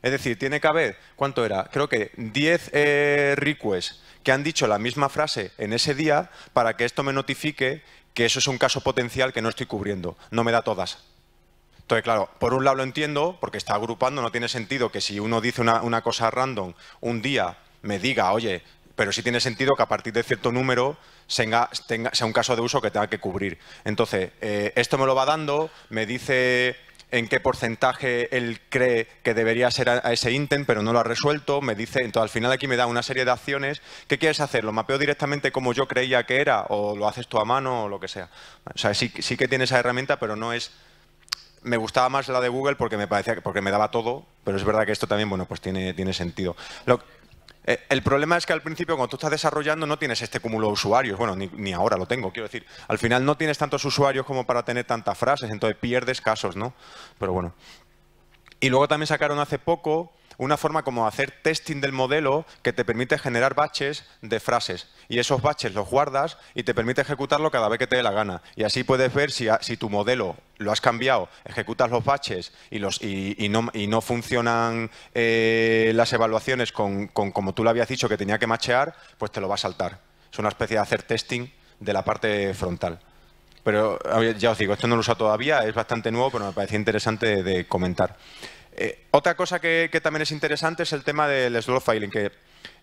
Es decir, tiene que haber, ¿cuánto era? Creo que 10 eh, requests que han dicho la misma frase en ese día para que esto me notifique que eso es un caso potencial que no estoy cubriendo. No me da todas. Entonces, claro, por un lado lo entiendo, porque está agrupando, no tiene sentido que si uno dice una, cosa random un día me diga, oye, pero sí tiene sentido que a partir de cierto número tenga, sea un caso de uso que tenga que cubrir. Entonces, eh, esto me lo va dando, me dice en qué porcentaje él cree que debería ser a, ese intent, pero no lo ha resuelto, me dice, entonces al final aquí me da una serie de acciones, ¿qué quieres hacer? ¿Lo mapeo directamente como yo creía que era? ¿O lo haces tú a mano o lo que sea? O sea, sí, sí que tiene esa herramienta, pero no es me gustaba más la de Google porque me parecía porque me daba todo, pero es verdad que esto también bueno, pues tiene, tiene sentido. Eh, el problema es que al principio, cuando tú estás desarrollando, no tienes este cúmulo de usuarios. Bueno, ni, ni, ahora lo tengo, quiero decir. Al final no tienes tantos usuarios como para tener tantas frases, entonces pierdes casos, ¿no? Pero bueno. Y luego también sacaron hace poco una forma como hacer testing del modelo que te permite generar batches de frases. Y esos batches los guardas y te permite ejecutarlo cada vez que te dé la gana. Y así puedes ver si, tu modelo lo has cambiado, ejecutas los batches y, los, y, no, y no, funcionan eh, las evaluaciones con, como tú lo habías dicho que tenía que machear, pues te lo va a saltar. Es una especie de hacer testing de la parte frontal. Pero ya os digo, esto no lo uso todavía, es bastante nuevo, pero me parecía interesante de comentar. Eh, otra cosa que, también es interesante es el tema del slow filing, que,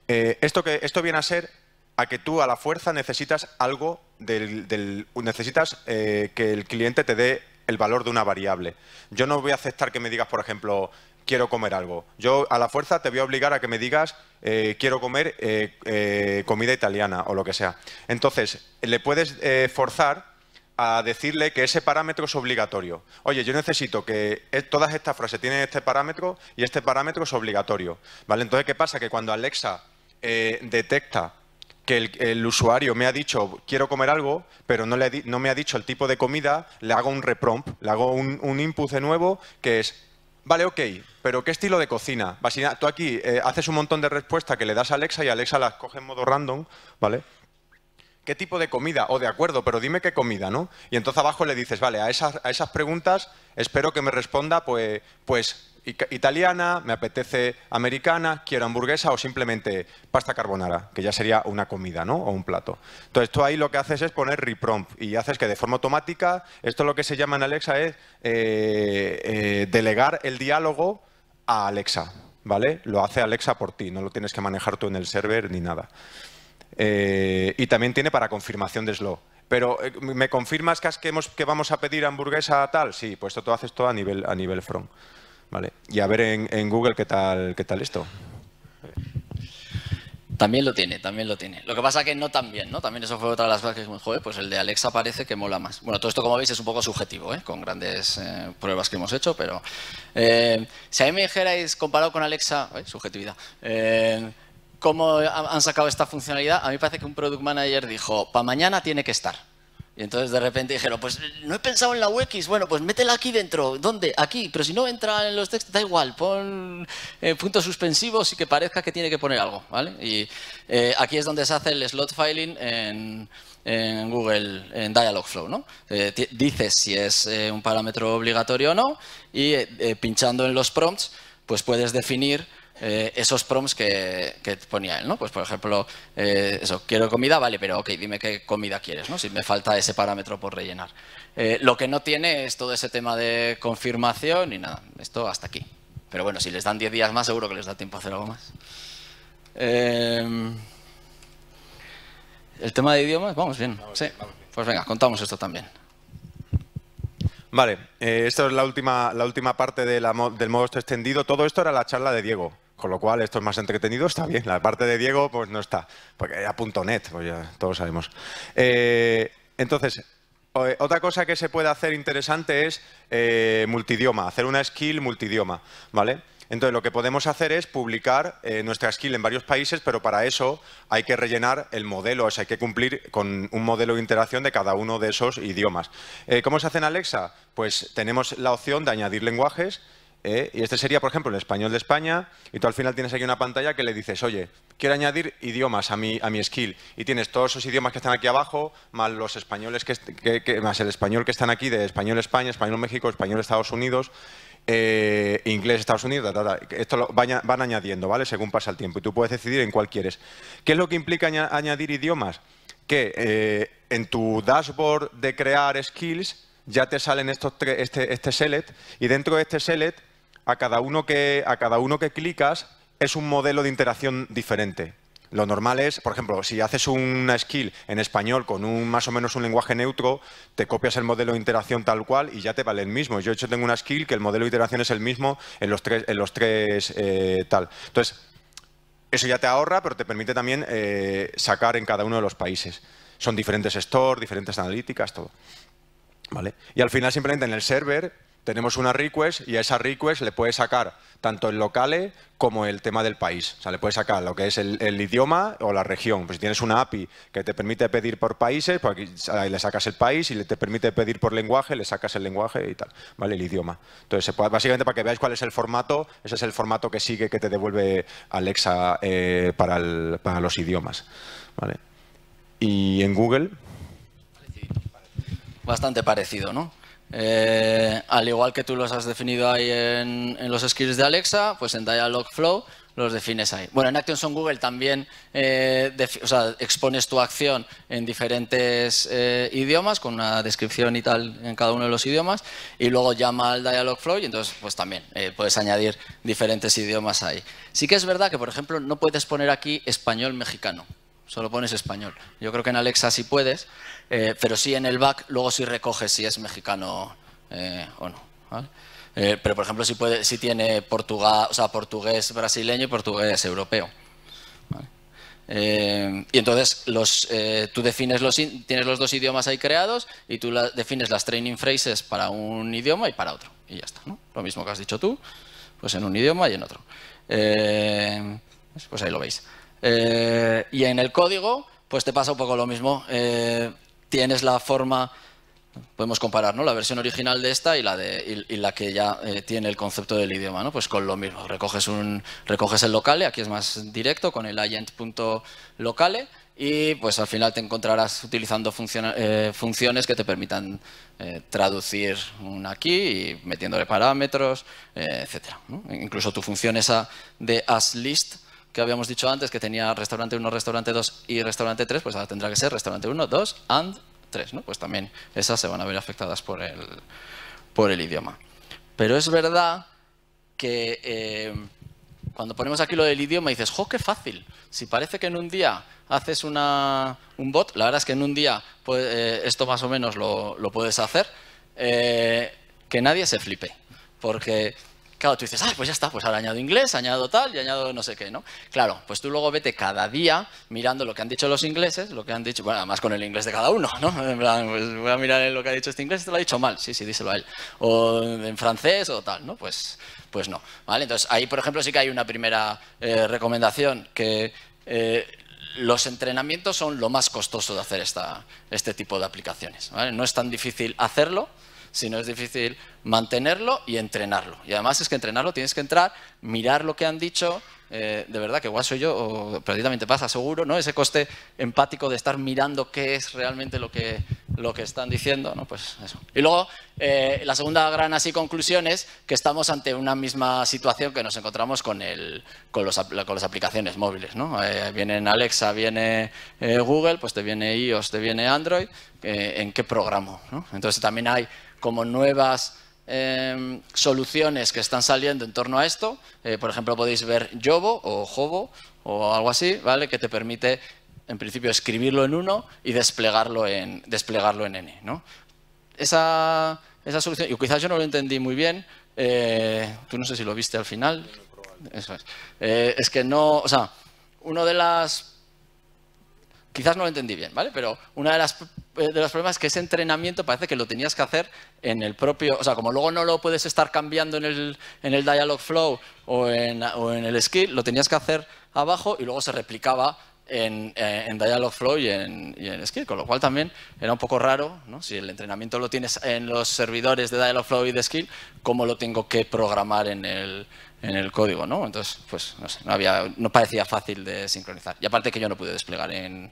eh, esto que esto viene a ser a que tú a la fuerza necesitas algo del, necesitas eh, que el cliente te dé el valor de una variable. Yo no voy a aceptar que me digas, por ejemplo, quiero comer algo. Yo a la fuerza te voy a obligar a que me digas quiero comer comida italiana o lo que sea. Entonces, le puedes forzar a decirle que ese parámetro es obligatorio. Oye, yo necesito que e, todas estas frases tienen este parámetro y este parámetro es obligatorio. ¿Vale? Entonces, ¿qué pasa? Que cuando Alexa eh, detecta que el, usuario me ha dicho quiero comer algo, pero no, le, no me ha dicho el tipo de comida, le hago un reprompt, le hago un, input de nuevo que es Vale, ok, pero ¿qué estilo de cocina? tú aquí eh, haces un montón de respuestas que le das a Alexa y Alexa las coge en modo random, ¿vale? ¿Qué tipo de comida? O oh, de acuerdo, pero dime qué comida, ¿no? Y entonces abajo le dices, vale, a esas, a esas preguntas espero que me responda, pues, pues italiana, me apetece americana, quiero hamburguesa o simplemente pasta carbonara, que ya sería una comida, ¿no? O un plato. Entonces tú ahí lo que haces es poner reprompt y haces que de forma automática, esto lo que se llama en Alexa es eh, eh, delegar el diálogo a Alexa, ¿vale? Lo hace Alexa por ti, no lo tienes que manejar tú en el server ni nada. Eh, y también tiene para confirmación de slow. Pero, eh, ¿me confirmas que, que vamos a pedir hamburguesa tal? Sí, pues esto tú haces todo a nivel, a nivel front. Vale. Y a ver en, Google qué tal, qué tal esto. También lo tiene, también lo tiene. Lo que pasa que no también, ¿no? También eso fue otra de las cosas que me joder, pues el de Alexa parece que mola más. Bueno, todo esto, como veis, es un poco subjetivo, ¿eh? Con grandes eh, pruebas que hemos hecho, pero... si a mí me dijerais, comparado con Alexa... Subjetividad cómo han sacado esta funcionalidad, a mí parece que un product manager dijo, para mañana tiene que estar. Y entonces de repente dijeron, pues no he pensado en la UX, bueno, pues métela aquí dentro. ¿Dónde? Aquí. Pero si no entra en los textos, da igual, pon eh, puntos suspensivos y que parezca que tiene que poner algo, ¿vale? Y eh, aquí es donde se hace el slot filing en, Google, en Dialogflow, ¿no? Eh, dices si es un parámetro obligatorio o no y pinchando en los prompts, pues puedes definir eh, esos prompts que, ponía él, ¿no? Pues por ejemplo, eh, eso, quiero comida, vale, pero ok, dime qué comida quieres, ¿no? Si me falta ese parámetro por rellenar. Eh, lo que no tiene es todo ese tema de confirmación y nada, esto hasta aquí. Pero bueno, si les dan 10 días más, seguro que les da tiempo a hacer algo más. el tema de idiomas, vamos bien. sí. Pues venga, contamos esto también. Vale, esta es la última, la última parte del modo extendido. Todo esto era la charla de Diego. Con lo cual, esto es más entretenido, está bien. La parte de Diego, pues no está, porque era punto .net, pues ya todos sabemos. Eh, entonces, eh, otra cosa que se puede hacer interesante es eh, multidioma, hacer una skill multidioma, ¿vale? Entonces, lo que podemos hacer es publicar nuestra skill en varios países, pero para eso hay que rellenar el modelo, o hay que cumplir con un modelo de interacción de cada uno de esos idiomas. ¿Cómo se hace en Alexa? Pues tenemos la opción de añadir lenguajes, ¿eh? Y este sería, por ejemplo, el español de España, y tú al final tienes aquí una pantalla que le dices, oye, quiero añadir idiomas a mi, a mi skill, y tienes todos esos idiomas que están aquí abajo, más los españoles, que, más el español que están aquí de español España, español México, español Estados Unidos, eh, inglés Estados Unidos, esto lo van, añadiendo, ¿vale? Según pasa el tiempo, y tú puedes decidir en cuál quieres. ¿Qué es lo que implica añadir idiomas? Que eh, en tu dashboard de crear skills ya te salen estos este, este select, y dentro de este select a cada uno que, a cada uno que clicas es un modelo de interacción diferente. Lo normal es, por ejemplo, si haces una skill en español con un más o menos un lenguaje neutro, te copias el modelo de interacción tal cual y ya te vale el mismo. Yo, de hecho, tengo una skill que el modelo de interacción es el mismo en los tres, en los tres eh, tal. Entonces, eso ya te ahorra, pero te permite también eh, sacar en cada uno de los países. Son diferentes stores, diferentes analíticas, todo. ¿Vale? Y al final, simplemente en el server, tenemos una request y a esa request le puedes sacar tanto el locale como el tema del país. O sea, le puedes sacar lo que es el, idioma o la región. Pues si tienes una API que te permite pedir por países, pues ahí le sacas el país y le te permite pedir por lenguaje, le sacas el lenguaje y tal, ¿vale? El idioma. Entonces, básicamente para que veáis cuál es el formato, ese es el formato que sigue que te devuelve Alexa eh, para, los idiomas, Y en Google... Bastante parecido, ¿no? Eh, al igual que tú los has definido ahí en, los skills de Alexa, pues en Dialogflow los defines ahí. Bueno, en Actions on Google también eh, expones tu acción en diferentes eh, idiomas, con una descripción y tal en cada uno de los idiomas, y luego llama al Dialogflow y entonces pues también puedes añadir diferentes idiomas ahí. Sí que es verdad que, por ejemplo, no puedes poner aquí español mexicano, solo pones español. Yo creo que en Alexa sí puedes, eh, pero sí en el back luego sí recoges si es mexicano eh, o no. Eh, pero por ejemplo si, puede, si tiene portuga, o sea, portugués brasileño y portugués europeo. y entonces los, tú defines los, tienes los dos idiomas ahí creados y tú defines las training phrases para un idioma y para otro. Y ya está. ¿no? Lo mismo que has dicho tú, pues en un idioma y en otro. pues ahí lo veis. Eh, y en el código, pues te pasa un poco lo mismo. Eh, tienes la forma, podemos comparar, ¿no? La versión original de esta y la, de, y, la que ya eh, tiene el concepto del idioma, ¿no? Pues con lo mismo, recoges, un, recoges el locale, aquí es más directo, con el agent.locale y pues al final te encontrarás utilizando funciones que te permitan traducir un aquí y metiéndole parámetros, etcétera. Incluso tu función esa de asList que habíamos dicho antes que tenía restaurante 1, restaurante 2 y restaurante 3, pues ahora tendrá que ser restaurante 1, 2 and 3, ¿no? Pues también esas se van a ver afectadas por el, por el idioma. Pero es verdad que eh, cuando ponemos aquí lo del idioma dices, ¡jo, qué fácil! Si parece que en un día haces una, un bot, la verdad es que en un día eh, esto más o menos lo, puedes hacer, eh, que nadie se flipe, porque Claro, tú dices, ah, pues ya está, pues ahora añado inglés, añado tal y añado no sé qué, ¿no? Claro, pues tú luego vete cada día mirando lo que han dicho los ingleses, lo que han dicho, bueno, además con el inglés de cada uno, ¿no? pues voy a mirar lo que ha dicho este inglés, te este lo ha dicho mal, sí, sí, díselo a él. O en francés o tal, ¿no? Pues, pues no, ¿vale? Entonces, ahí, por ejemplo, sí que hay una primera eh, recomendación que... Eh, los entrenamientos son lo más costoso de hacer esta, este tipo de aplicaciones. No es tan difícil hacerlo, no es difícil mantenerlo y entrenarlo. Y además es que entrenarlo tienes que entrar, mirar lo que han dicho, eh, de verdad que guaso soy yo, prácticamente pasa seguro, ¿no? Ese coste empático de estar mirando qué es realmente lo que, lo que están diciendo, ¿no? Pues Y luego, eh, la segunda gran así conclusión es que estamos ante una misma situación que nos encontramos con, el, con, los, con las aplicaciones móviles, ¿no? Eh, vienen Alexa, viene Google, pues te viene iOS, te viene Android, ¿en qué programa? Entonces también hay como nuevas em, soluciones que están saliendo en torno a esto. Eh, por ejemplo, podéis ver Jobo o Jobo o algo así, ¿vale? Que te permite, en principio, escribirlo en uno y desplegarlo en, desplegarlo en N, Esa, solución, y quizás yo no lo entendí muy bien, eh, tú no sé si lo viste al final. Eh, es. que no, o sea, uno de las Quizás no lo entendí bien, ¿vale? Pero uno de, las, eh, de los problemas es que ese entrenamiento parece que lo tenías que hacer en el propio... O sea, como luego no lo puedes estar cambiando en el, en el flow o en, el skill, lo tenías que hacer abajo y luego se replicaba en, eh, en, Dialog Flow y en, Skill, con lo cual también era un poco raro, ¿no? si el entrenamiento lo tienes en los servidores de Dialogflow y de Skill, cómo lo tengo que programar en el, en el código, ¿no? Entonces, pues no, sé, no, había, no parecía fácil de sincronizar. Y aparte que yo no pude desplegar en,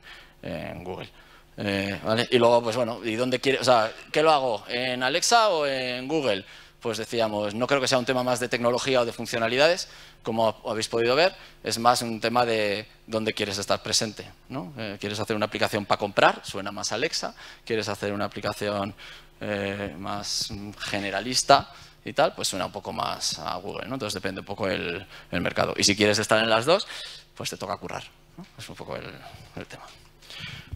Google. Eh, ¿vale? Y luego, pues bueno, ¿y dónde quieres? O sea, ¿qué lo hago? ¿En Alexa o en Google? Pues decíamos, no creo que sea un tema más de tecnología o de funcionalidades, como habéis podido ver, es más un tema de dónde quieres estar presente. ¿no? Eh, ¿Quieres hacer una aplicación para comprar? Suena más Alexa. ¿Quieres hacer una aplicación eh, más generalista? y tal, pues suena un poco más a Google, ¿no? Entonces depende un poco el, mercado. Y si quieres estar en las dos, pues te toca currar. ¿no? Es un poco el, tema.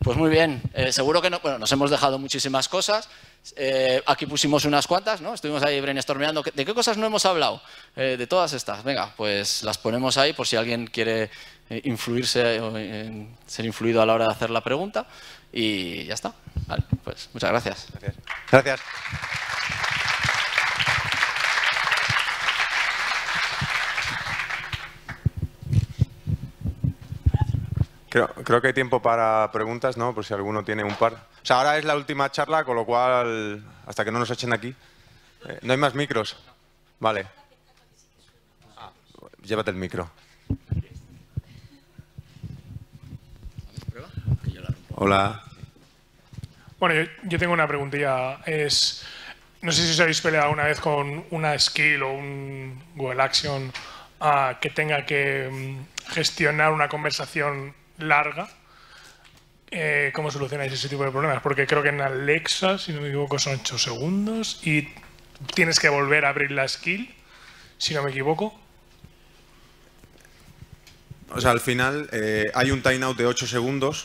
Pues muy bien, eh, seguro que no, bueno, nos hemos dejado muchísimas cosas. Eh, aquí pusimos unas cuantas, ¿no? Estuvimos ahí brainstormeando. ¿De qué cosas no hemos hablado? Eh, de todas estas. Venga, pues las ponemos ahí por si alguien quiere influirse o ser influido a la hora de hacer la pregunta. Y ya está. Vale, pues muchas Gracias. gracias. Creo, creo, que hay tiempo para preguntas, ¿no? Por si alguno tiene un par. O sea, ahora es la última charla, con lo cual, hasta que no nos echen aquí. Eh, ¿No hay más micros? Vale. Ah, llévate el micro. Hola. Bueno, yo, tengo una preguntilla. Es, no sé si os habéis peleado una vez con una skill o un Google Action ah, que tenga que mm, gestionar una conversación larga. Eh, ¿Cómo solucionáis ese tipo de problemas? Porque creo que en Alexa, si no me equivoco, son 8 segundos y tienes que volver a abrir la skill, si no me equivoco. O sea, al final eh, hay un timeout de 8 segundos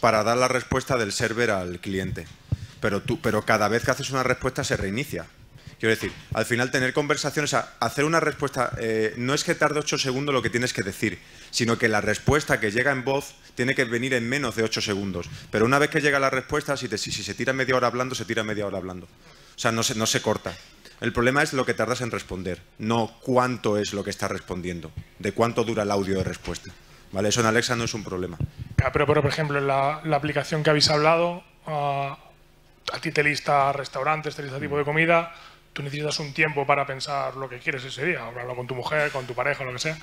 para dar la respuesta del server al cliente. Pero, tú, pero cada vez que haces una respuesta se reinicia. Quiero decir, al final tener conversaciones, hacer una respuesta, eh, no es que tarde ocho segundos lo que tienes que decir, sino que la respuesta que llega en voz tiene que venir en menos de ocho segundos. Pero una vez que llega la respuesta, si, se tira media hora hablando, se tira media hora hablando. O sea, no se, corta. El problema es lo que tardas en responder, no cuánto es lo que estás respondiendo, de cuánto dura el audio de respuesta. ¿Vale? Eso en Alexa no es un problema. Ah, pero, pero por ejemplo, en la, aplicación que habéis hablado, ah, a ti te lista restaurantes, te lista tipo de comida, tú necesitas un tiempo para pensar lo que quieres ese día, hablarlo con tu mujer, con tu pareja, lo que sea.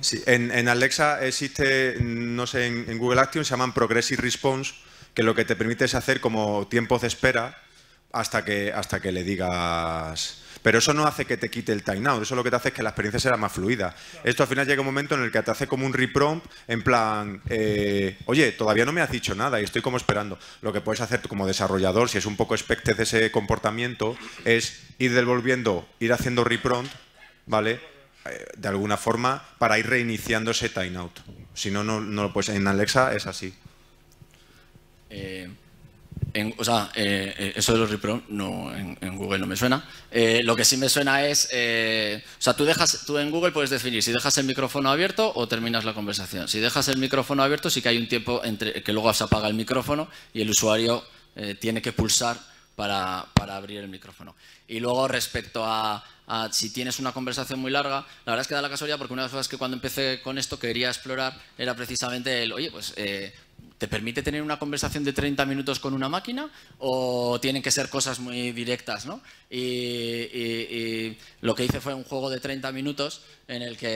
Sí, en, Alexa existe, no sé, en, Google Action se llaman Progressive Response, que lo que te permite es hacer como tiempos de espera hasta que, hasta que le digas pero eso no hace que te quite el timeout, eso lo que te hace es que la experiencia sea más fluida. Esto al final llega un momento en el que te hace como un reprompt en plan, eh, oye, todavía no me has dicho nada y estoy como esperando. Lo que puedes hacer como desarrollador, si es un poco expectes de ese comportamiento, es ir devolviendo, ir haciendo reprompt, ¿vale? Eh, de alguna forma para ir reiniciando ese timeout. Si no, no, lo puedes. En Alexa es así. Eh, o sea, eh, eh, eso de los reprom no, en, Google no me suena. Eh, lo que sí me suena es, o sea, tú, dejas, tú en Google puedes definir si dejas el micrófono abierto o terminas la conversación. Si dejas el micrófono abierto, sí que hay un tiempo entre que luego se apaga el micrófono y el usuario tiene que pulsar para, abrir el micrófono. Y luego respecto a, si tienes una conversación muy larga, la verdad es que da la casualidad porque una de las cosas que cuando empecé con esto quería explorar era precisamente el, oye, pues... Eh, ¿Te permite tener una conversación de 30 minutos con una máquina o tienen que ser cosas muy directas? ¿no? Y, lo que hice fue un juego de 30 minutos en el que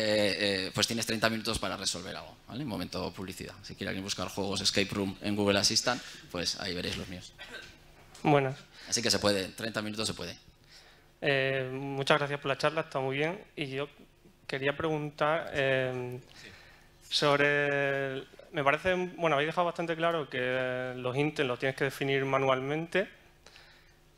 eh, pues tienes 30 minutos para resolver algo. ¿vale? Momento publicidad. Si alguien buscar juegos Escape Room en Google Assistant, pues ahí veréis los míos. Buenas. Así que se puede, 30 minutos se puede. Eh, muchas gracias por la charla, está muy bien. Y yo quería preguntar eh, sobre... me parece, bueno, habéis dejado bastante claro que los intent los tienes que definir manualmente.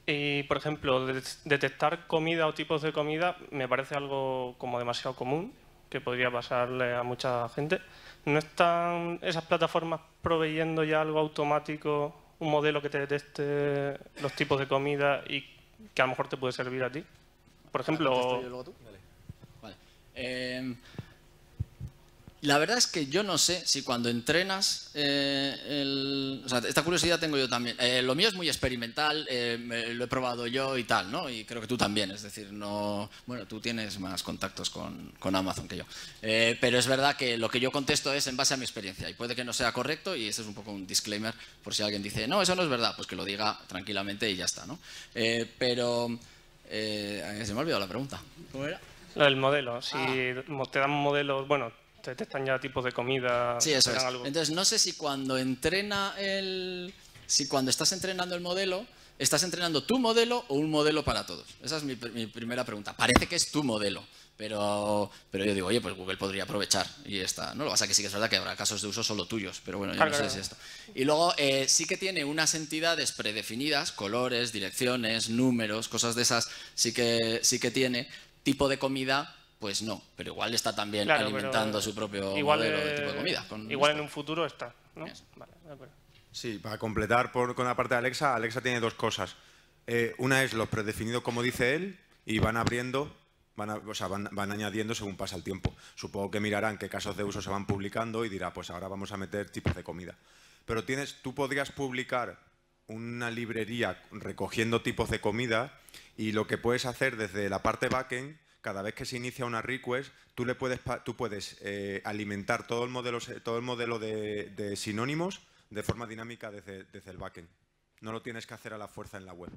Y, por ejemplo, detectar comida o tipos de comida me parece algo como demasiado común, que podría pasarle a mucha gente. ¿No están esas plataformas proveyendo ya algo automático un modelo que te deteste los tipos de comida y que a lo mejor te puede servir a ti? Por ejemplo... Ah, vale. Eh, la verdad es que yo no sé si cuando entrenas, eh, esta curiosidad tengo yo también. Eh, lo mío es muy experimental, eh, lo he probado yo y tal, ¿no? Y creo que tú también, es decir, no, bueno, tú tienes más contactos con, Amazon que yo. pero es verdad que lo que yo contesto es en base a mi experiencia y puede que no sea correcto y ese es un poco un disclaimer por si alguien dice, no, eso no es verdad, pues que lo diga tranquilamente y ya está, ¿no? pero se me ha olvidado la pregunta. ¿Cómo era? El modelo, si ah. te dan modelos, bueno, te detectan ya tipos de comida. Sí, eso es. Entonces, no sé si cuando entrena el. Si cuando estás entrenando el modelo, ¿estás entrenando tu modelo o un modelo para todos? Esa es mi, primera pregunta. Parece que es tu modelo, pero, pero yo digo, oye, pues Google podría aprovechar y está. No lo pasa que sí que es verdad que habrá casos de uso solo tuyos, pero bueno, ya no sé si esto. Y luego eh, sí que tiene unas entidades predefinidas, colores, direcciones, números, cosas de esas, sí que, sí que tiene tipo de comida pues no, pero igual está también alimentando su propio eh, tipo de comida. igual en un futuro está, ¿no? Sí, para completar por, con la parte de Alexa, Alexa tiene dos cosas. Eh, una es los predefinidos como dice él y van abriendo, van, o sea, van, van, añadiendo según pasa el tiempo. Supongo que mirarán qué casos de uso se van publicando y dirá, pues ahora vamos a meter tipos de comida. Pero tienes, tú podrías publicar una librería recogiendo tipos de comida y lo que puedes hacer desde la parte backend cada vez que se inicia una request, tú, le puedes, tú puedes eh, alimentar todo el modelo, todo el modelo de, sinónimos de forma dinámica desde, el backend. No lo tienes que hacer a la fuerza en la web.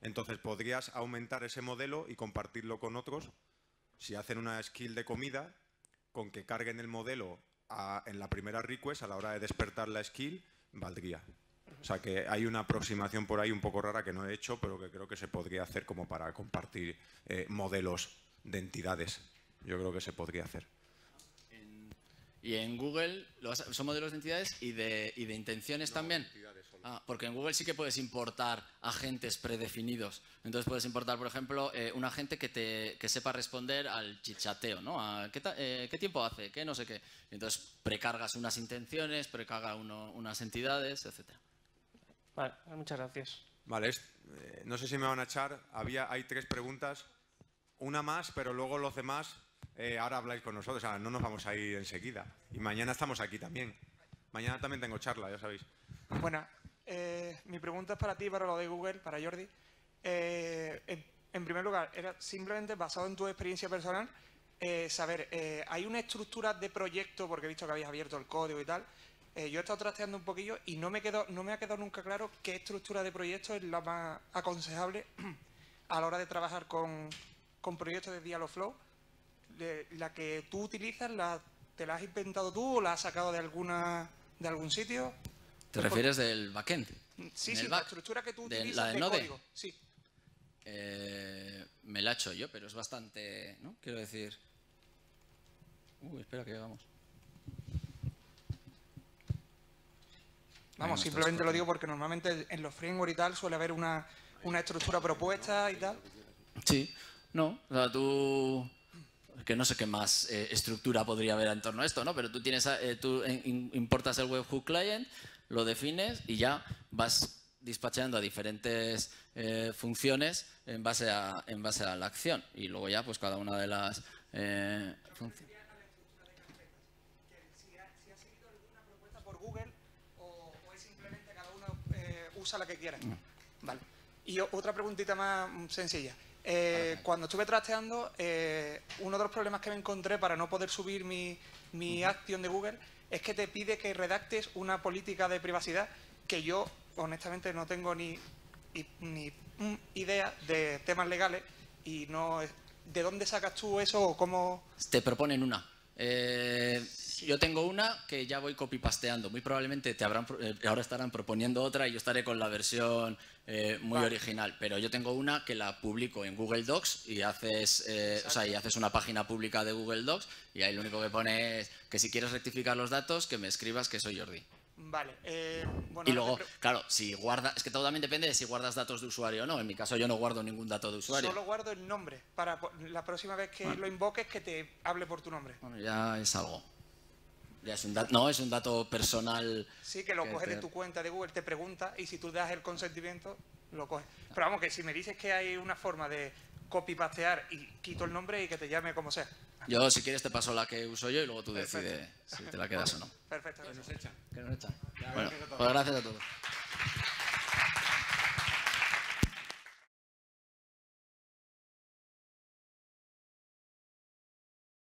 Entonces podrías aumentar ese modelo y compartirlo con otros. Si hacen una skill de comida, con que carguen el modelo en la primera request, a la hora de despertar la skill, valdría. O sea que hay una aproximación por ahí un poco rara que no he hecho, pero que creo que se podría hacer como para compartir eh, modelos de entidades. Yo creo que se podría hacer. Y en Google son modelos de entidades y de, intenciones también. Ah, porque en Google sí que puedes importar agentes predefinidos. Entonces puedes importar, por ejemplo, eh, un agente que, te, sepa responder al chichateo, ¿no? Eh, ¿qué, tiempo hace? ¿Qué no sé qué? Entonces precargas unas intenciones, precarga unas entidades, etcétera. Vale, muchas gracias. Vale, eh, no sé si me van a echar. Había, hay tres preguntas. Una más, pero luego los demás eh, ahora habláis con nosotros. O sea, no nos vamos a ir enseguida. Y mañana estamos aquí también. Mañana también tengo charla, ya sabéis. Bueno, eh, mi pregunta es para ti, para lo de Google, para Jordi. En, en, primer lugar, era simplemente basado en tu experiencia personal, saber, ¿hay una estructura de proyecto, porque he visto que habías abierto el código y tal, eh, yo he estado trasteando un poquillo y no me, quedo, no me ha quedado nunca claro qué estructura de proyecto es la más aconsejable a la hora de trabajar con, proyectos de Dialogflow. la que tú utilizas, ¿te la has inventado tú o la has sacado de, alguna, de algún sitio? ¿Te pues refieres del backend? Mm, sí, sí, la estructura que tú utilizas la de Node? Eh, me la he hecho yo, pero es bastante, ¿no? Quiero decir... Uy, uh, espera que llegamos. Vamos, simplemente lo digo porque normalmente en los frameworks y tal suele haber una, estructura propuesta y tal. Sí, no, o sea, tú que no sé qué más eh, estructura podría haber en torno a esto, ¿no? Pero tú tienes, eh, tú importas el webhook client, lo defines y ya vas despachando a diferentes eh, funciones en base a, en base a la acción. Y luego ya, pues cada una de las funciones. usa la que quieras. Vale. Y otra preguntita más sencilla. Eh, cuando estuve trasteando, eh, uno de los problemas que me encontré para no poder subir mi, acción de Google es que te pide que redactes una política de privacidad que yo, honestamente, no tengo ni, ni, idea de temas legales y no... ¿De dónde sacas tú eso o cómo...? Te proponen una. Eh, yo tengo una que ya voy copypasteando. Muy probablemente te habrán, eh, ahora estarán proponiendo otra y yo estaré con la versión eh, muy original. Pero yo tengo una que la publico en Google Docs y haces, eh, o sea, y haces una página pública de Google Docs y ahí lo único que pone es que si quieres rectificar los datos, que me escribas que soy Jordi. Vale. Eh, bueno, y luego, claro, si guardas, es que todo también depende de si guardas datos de usuario o no. En mi caso yo no guardo ningún dato de usuario. Solo guardo el nombre para la próxima vez que lo invoques que te hable por tu nombre. Bueno, ya es algo. no, es un dato personal. Sí, que lo coges de tu cuenta de Google, te pregunta y si tú das el consentimiento, lo coges. Pero vamos, que si me dices que hay una forma de copy-pastear y quito el nombre y que te llame como sea. Yo, si quieres, te paso la que uso yo y luego tú decides si te la quedas o no. Perfecto. Que nos echa, Que Bueno, pues gracias a todos.